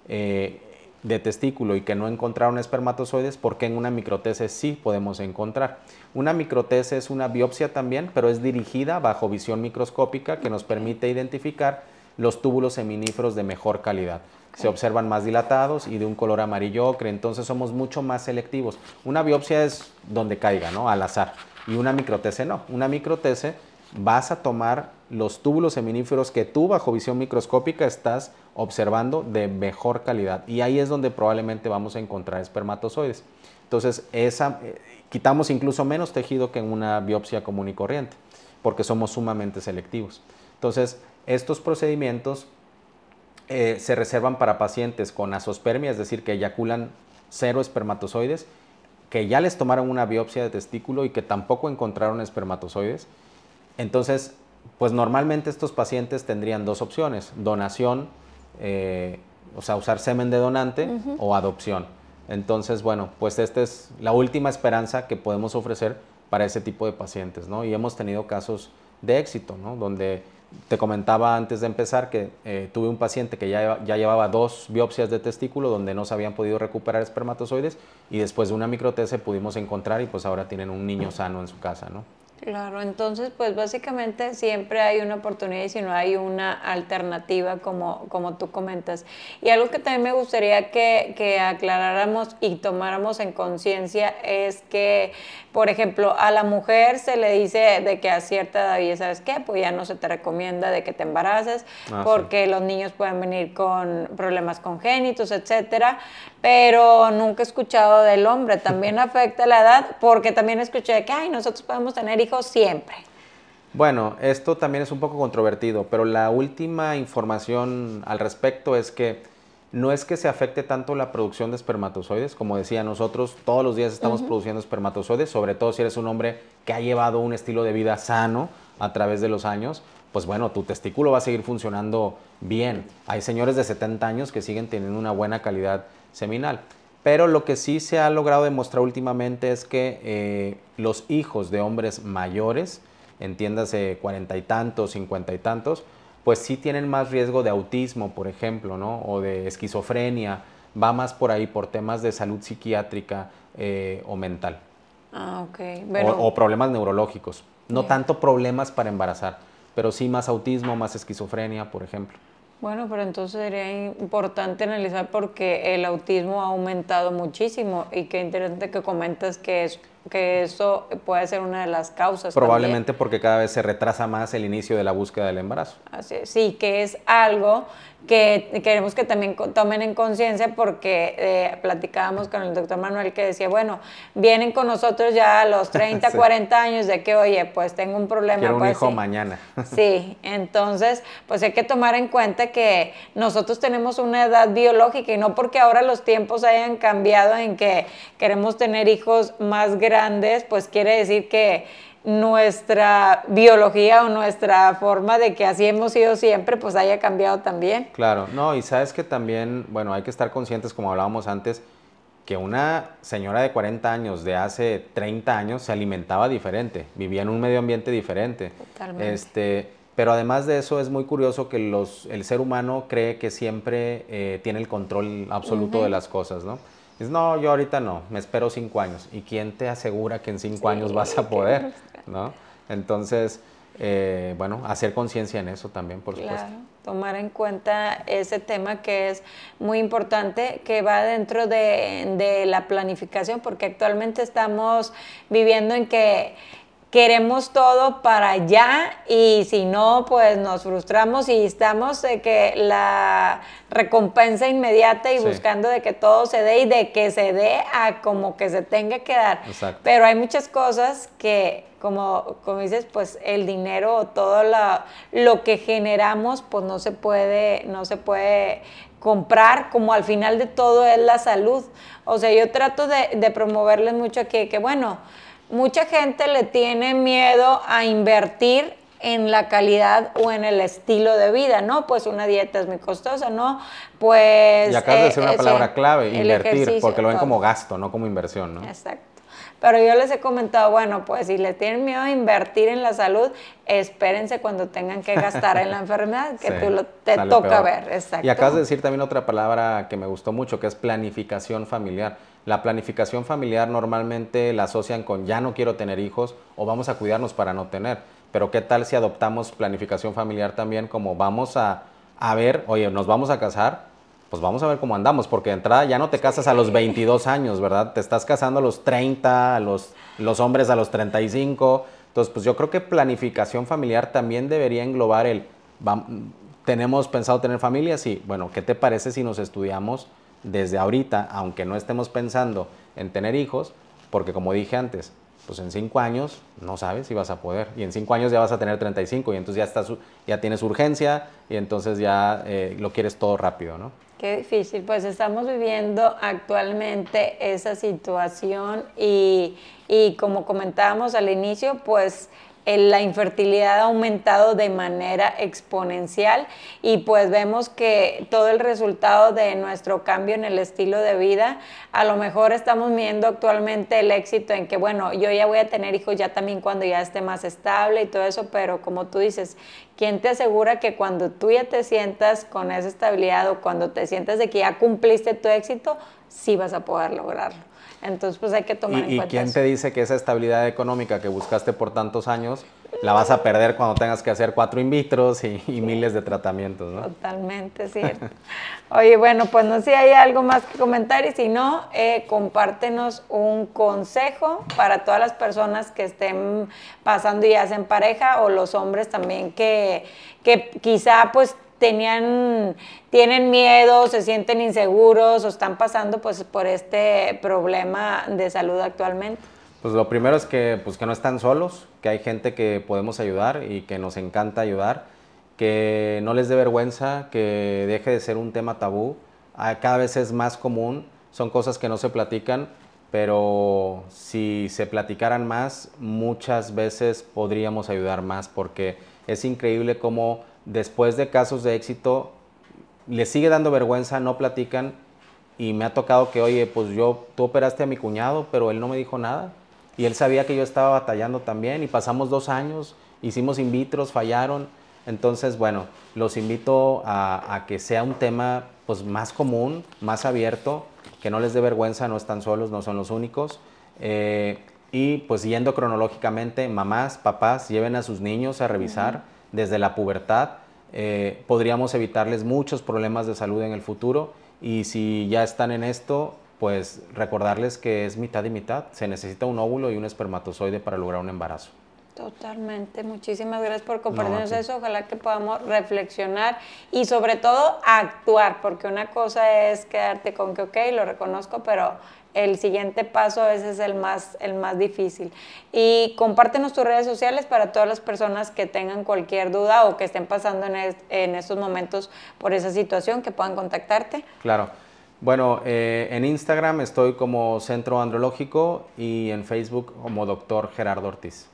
eh, de testículo y que no encontraron espermatozoides, porque en una microtesis sí podemos encontrar. Una microtesis es una biopsia también, pero es dirigida bajo visión microscópica que nos permite identificar los túbulos seminíferos de mejor calidad se observan más dilatados y de un color amarillo ocre, entonces somos mucho más selectivos. Una biopsia es donde caiga, ¿no? Al azar. Y una microtese no. Una microtese vas a tomar los túbulos seminíferos que tú bajo visión microscópica estás observando de mejor calidad. Y ahí es donde probablemente vamos a encontrar espermatozoides. Entonces, esa, eh, quitamos incluso menos tejido que en una biopsia común y corriente, porque somos sumamente selectivos. Entonces, estos procedimientos eh, se reservan para pacientes con asospermia, es decir, que eyaculan cero espermatozoides, que ya les tomaron una biopsia de testículo y que tampoco encontraron espermatozoides. Entonces, pues normalmente estos pacientes tendrían dos opciones, donación, eh, o sea, usar semen de donante o adopción. Entonces, bueno, pues esta es la última esperanza que podemos ofrecer para ese tipo de pacientes, ¿no? Y hemos tenido casos de éxito, ¿no? Donde te comentaba antes de empezar que eh, tuve un paciente que ya, ya, llevaba dos biopsias de testículo donde no se habían podido recuperar espermatozoides y después de una microtese pudimos encontrar y pues ahora tienen un niño sano en su casa, ¿no? Claro, entonces pues básicamente siempre hay una oportunidad y si no hay una alternativa como, como tú comentas. Y algo que también me gustaría que, que aclaráramos y tomáramos en conciencia es que, por ejemplo, a la mujer se le dice de que a cierta edad, ya sabes qué, pues ya no se te recomienda de que te embaraces ah, porque los niños pueden venir con problemas congénitos, etcétera, pero nunca he escuchado del hombre, también afecta la edad porque también escuché que, ay, nosotros podemos tener hijos siempre. Bueno, esto también es un poco controvertido, pero la última información al respecto es que no es que se afecte tanto la producción de espermatozoides, como decía, nosotros todos los días estamos produciendo espermatozoides, sobre todo si eres un hombre que ha llevado un estilo de vida sano a través de los años, pues bueno, tu testículo va a seguir funcionando bien. Hay señores de 70 años que siguen teniendo una buena calidad seminal. Pero lo que sí se ha logrado demostrar últimamente es que eh, los hijos de hombres mayores, entiéndase cuarenta y tantos, cincuenta y tantos, pues sí tienen más riesgo de autismo, por ejemplo, ¿no? o de esquizofrenia, va más por ahí, por temas de salud psiquiátrica eh, o mental. Ah, o, problemas neurológicos. No tanto problemas para embarazar, pero sí más autismo, más esquizofrenia, por ejemplo. Bueno, pero entonces sería importante analizar porque el autismo ha aumentado muchísimo y qué interesante que comentas que es que eso puede ser una de las causas. Probablemente porque cada vez se retrasa más el inicio de la búsqueda del embarazo. Así es, sí, que es algo que queremos que también tomen en conciencia porque eh, platicábamos con el doctor Manuel que decía, bueno, vienen con nosotros ya a los 30, 40 años de que, oye, pues tengo un problema. Quiero un pues, hijo mañana. sí, entonces, pues hay que tomar en cuenta que nosotros tenemos una edad biológica y no porque ahora los tiempos hayan cambiado en que queremos tener hijos más grandes grandes, pues quiere decir que nuestra biología o nuestra forma de que así hemos sido siempre, pues haya cambiado también. Claro, no, y sabes que también, bueno, hay que estar conscientes, como hablábamos antes, que una señora de 40 años de hace 30 años se alimentaba diferente, vivía en un medio ambiente diferente. Este, pero además de eso es muy curioso que los, el ser humano cree que siempre eh, tiene el control absoluto de las cosas, ¿no? no, yo ahorita no, me espero cinco años. ¿Y quién te asegura que en cinco años vas a poder? ¿no? Entonces, eh, bueno, hacer conciencia en eso también, por supuesto. tomar en cuenta ese tema que es muy importante, que va dentro de la planificación, porque actualmente estamos viviendo en que queremos todo para allá y si no, pues nos frustramos y estamos de que la recompensa inmediata y buscando de que todo se dé y de que se dé a como que se tenga que dar. Pero hay muchas cosas que, como, como dices, pues el dinero o todo lo, que generamos, pues no se puede, no se puede comprar, como al final de todo es la salud. O sea, yo trato de, de promoverles mucho aquí, que bueno, mucha gente le tiene miedo a invertir en la calidad o en el estilo de vida, ¿no? Pues una dieta es muy costosa, ¿no? Pues... Y acabas de eh, decir una eh, palabra clave, invertir, porque lo ven como gasto, no como inversión, ¿no? Exacto. Pero yo les he comentado, bueno, pues si le tienen miedo a invertir en la salud, espérense cuando tengan que gastar en la enfermedad, que tú te toca ver. Exacto. Y acabas de decir también otra palabra que me gustó mucho, que es planificación familiar. La planificación familiar normalmente la asocian con ya no quiero tener hijos o vamos a cuidarnos para no tener. Pero ¿qué tal si adoptamos planificación familiar también como vamos a, a ver, oye, nos vamos a casar, pues vamos a ver cómo andamos, porque de entrada ya no te casas a los 22 años, ¿verdad? Te estás casando a los 30, a los, los hombres a los 35. Entonces, pues yo creo que planificación familiar también debería englobar el, ¿tenemos pensado tener familia? Sí, bueno, ¿qué te parece si nos estudiamos? desde ahorita, aunque no estemos pensando en tener hijos, porque como dije antes, pues en cinco años no sabes si vas a poder. Y en cinco años ya vas a tener 35 y entonces ya, estás, ya tienes urgencia y entonces ya eh, lo quieres todo rápido, ¿no? Qué difícil, pues estamos viviendo actualmente esa situación y, y como comentábamos al inicio, pues la infertilidad ha aumentado de manera exponencial y pues vemos que todo el resultado de nuestro cambio en el estilo de vida, a lo mejor estamos viendo actualmente el éxito en que, bueno, yo ya voy a tener hijos ya también cuando ya esté más estable y todo eso, pero como tú dices, ¿quién te asegura que cuando tú ya te sientas con esa estabilidad o cuando te sientas de que ya cumpliste tu éxito, sí vas a poder lograrlo? Entonces, pues hay que tomar en cuenta. ¿Y quién te dice que esa estabilidad económica que buscaste por tantos años la vas a perder cuando tengas que hacer cuatro in vitros y, miles de tratamientos, ¿no? Totalmente cierto. Oye, bueno, pues no sé si hay algo más que comentar y si no, eh, compártenos un consejo para todas las personas que estén pasando y hacen pareja o los hombres también que, que quizá pues tenían, tienen miedo, se sienten inseguros o están pasando pues, por este problema de salud actualmente? Pues lo primero es que, pues, que no están solos, que hay gente que podemos ayudar y que nos encanta ayudar, que no les dé vergüenza, que deje de ser un tema tabú. Ah, cada vez es más común, son cosas que no se platican, pero si se platicaran más, muchas veces podríamos ayudar más, porque es increíble cómo después de casos de éxito, le sigue dando vergüenza, no platican y me ha tocado que, oye, pues yo, tú operaste a mi cuñado, pero él no me dijo nada y él sabía que yo estaba batallando también y pasamos dos años, hicimos in vitro, fallaron. Entonces, bueno, los invito a, que sea un tema pues más común, más abierto, que no les dé vergüenza, no están solos, no son los únicos. Eh, y pues yendo cronológicamente, mamás, papás, lleven a sus niños a revisar desde la pubertad, eh, podríamos evitarles muchos problemas de salud en el futuro y si ya están en esto, pues recordarles que es mitad y mitad, se necesita un óvulo y un espermatozoide para lograr un embarazo. Totalmente, muchísimas gracias por compartirnos eso, ojalá que podamos reflexionar y sobre todo actuar, porque una cosa es quedarte con que, ok, lo reconozco, pero el siguiente paso a veces es el más, el más difícil. Y compártenos tus redes sociales para todas las personas que tengan cualquier duda o que estén pasando en, estos momentos por esa situación, que puedan contactarte. Claro. Bueno, eh, en Instagram estoy como Centro Andrológico y en Facebook como Doctor Gerardo Ortiz.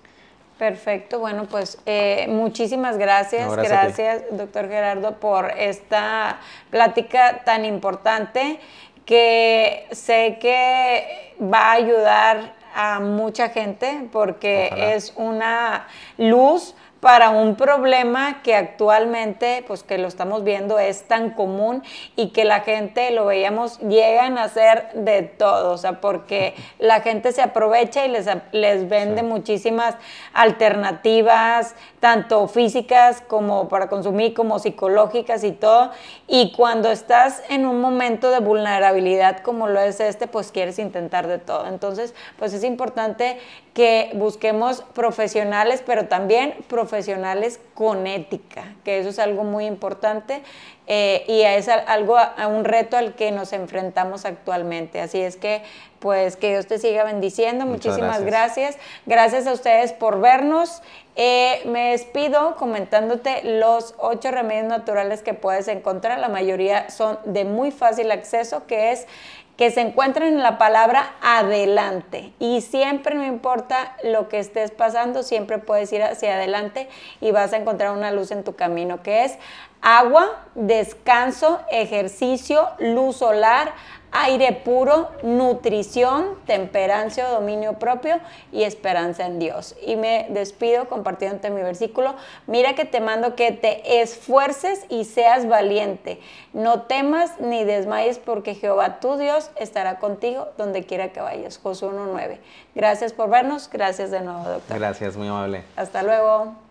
Perfecto, bueno, pues eh, muchísimas gracias, gracias, gracias doctor Gerardo por esta plática tan importante que sé que va a ayudar a mucha gente porque es una luz para un problema que actualmente, pues que lo estamos viendo, es tan común y que la gente, lo veíamos, llegan a hacer de todo, o sea, porque la gente se aprovecha y les, les vende muchísimas alternativas, tanto físicas como para consumir, como psicológicas y todo, y cuando estás en un momento de vulnerabilidad como lo es este, pues quieres intentar de todo. Entonces, pues es importante que busquemos profesionales, pero también profesionales con ética, que eso es algo muy importante eh, y es algo, a un reto al que nos enfrentamos actualmente. Así es que, pues, que Dios te siga bendiciendo. Muchísimas gracias. gracias. a ustedes por vernos. Eh, me despido comentándote los ocho remedios naturales que puedes encontrar. La mayoría son de muy fácil acceso, que es que se encuentran en la palabra adelante. Y siempre, no importa lo que estés pasando, siempre puedes ir hacia adelante y vas a encontrar una luz en tu camino, que es agua, descanso, ejercicio, luz solar, aire puro, nutrición, temperancia, dominio propio y esperanza en Dios. Y me despido compartiéndote mi versículo. Mira que te mando que te esfuerces y seas valiente. No temas ni desmayes porque Jehová tu Dios estará contigo donde quiera que vayas. Josué 1.9. Gracias por vernos. Gracias de nuevo, doctor. Gracias, muy amable. Hasta luego.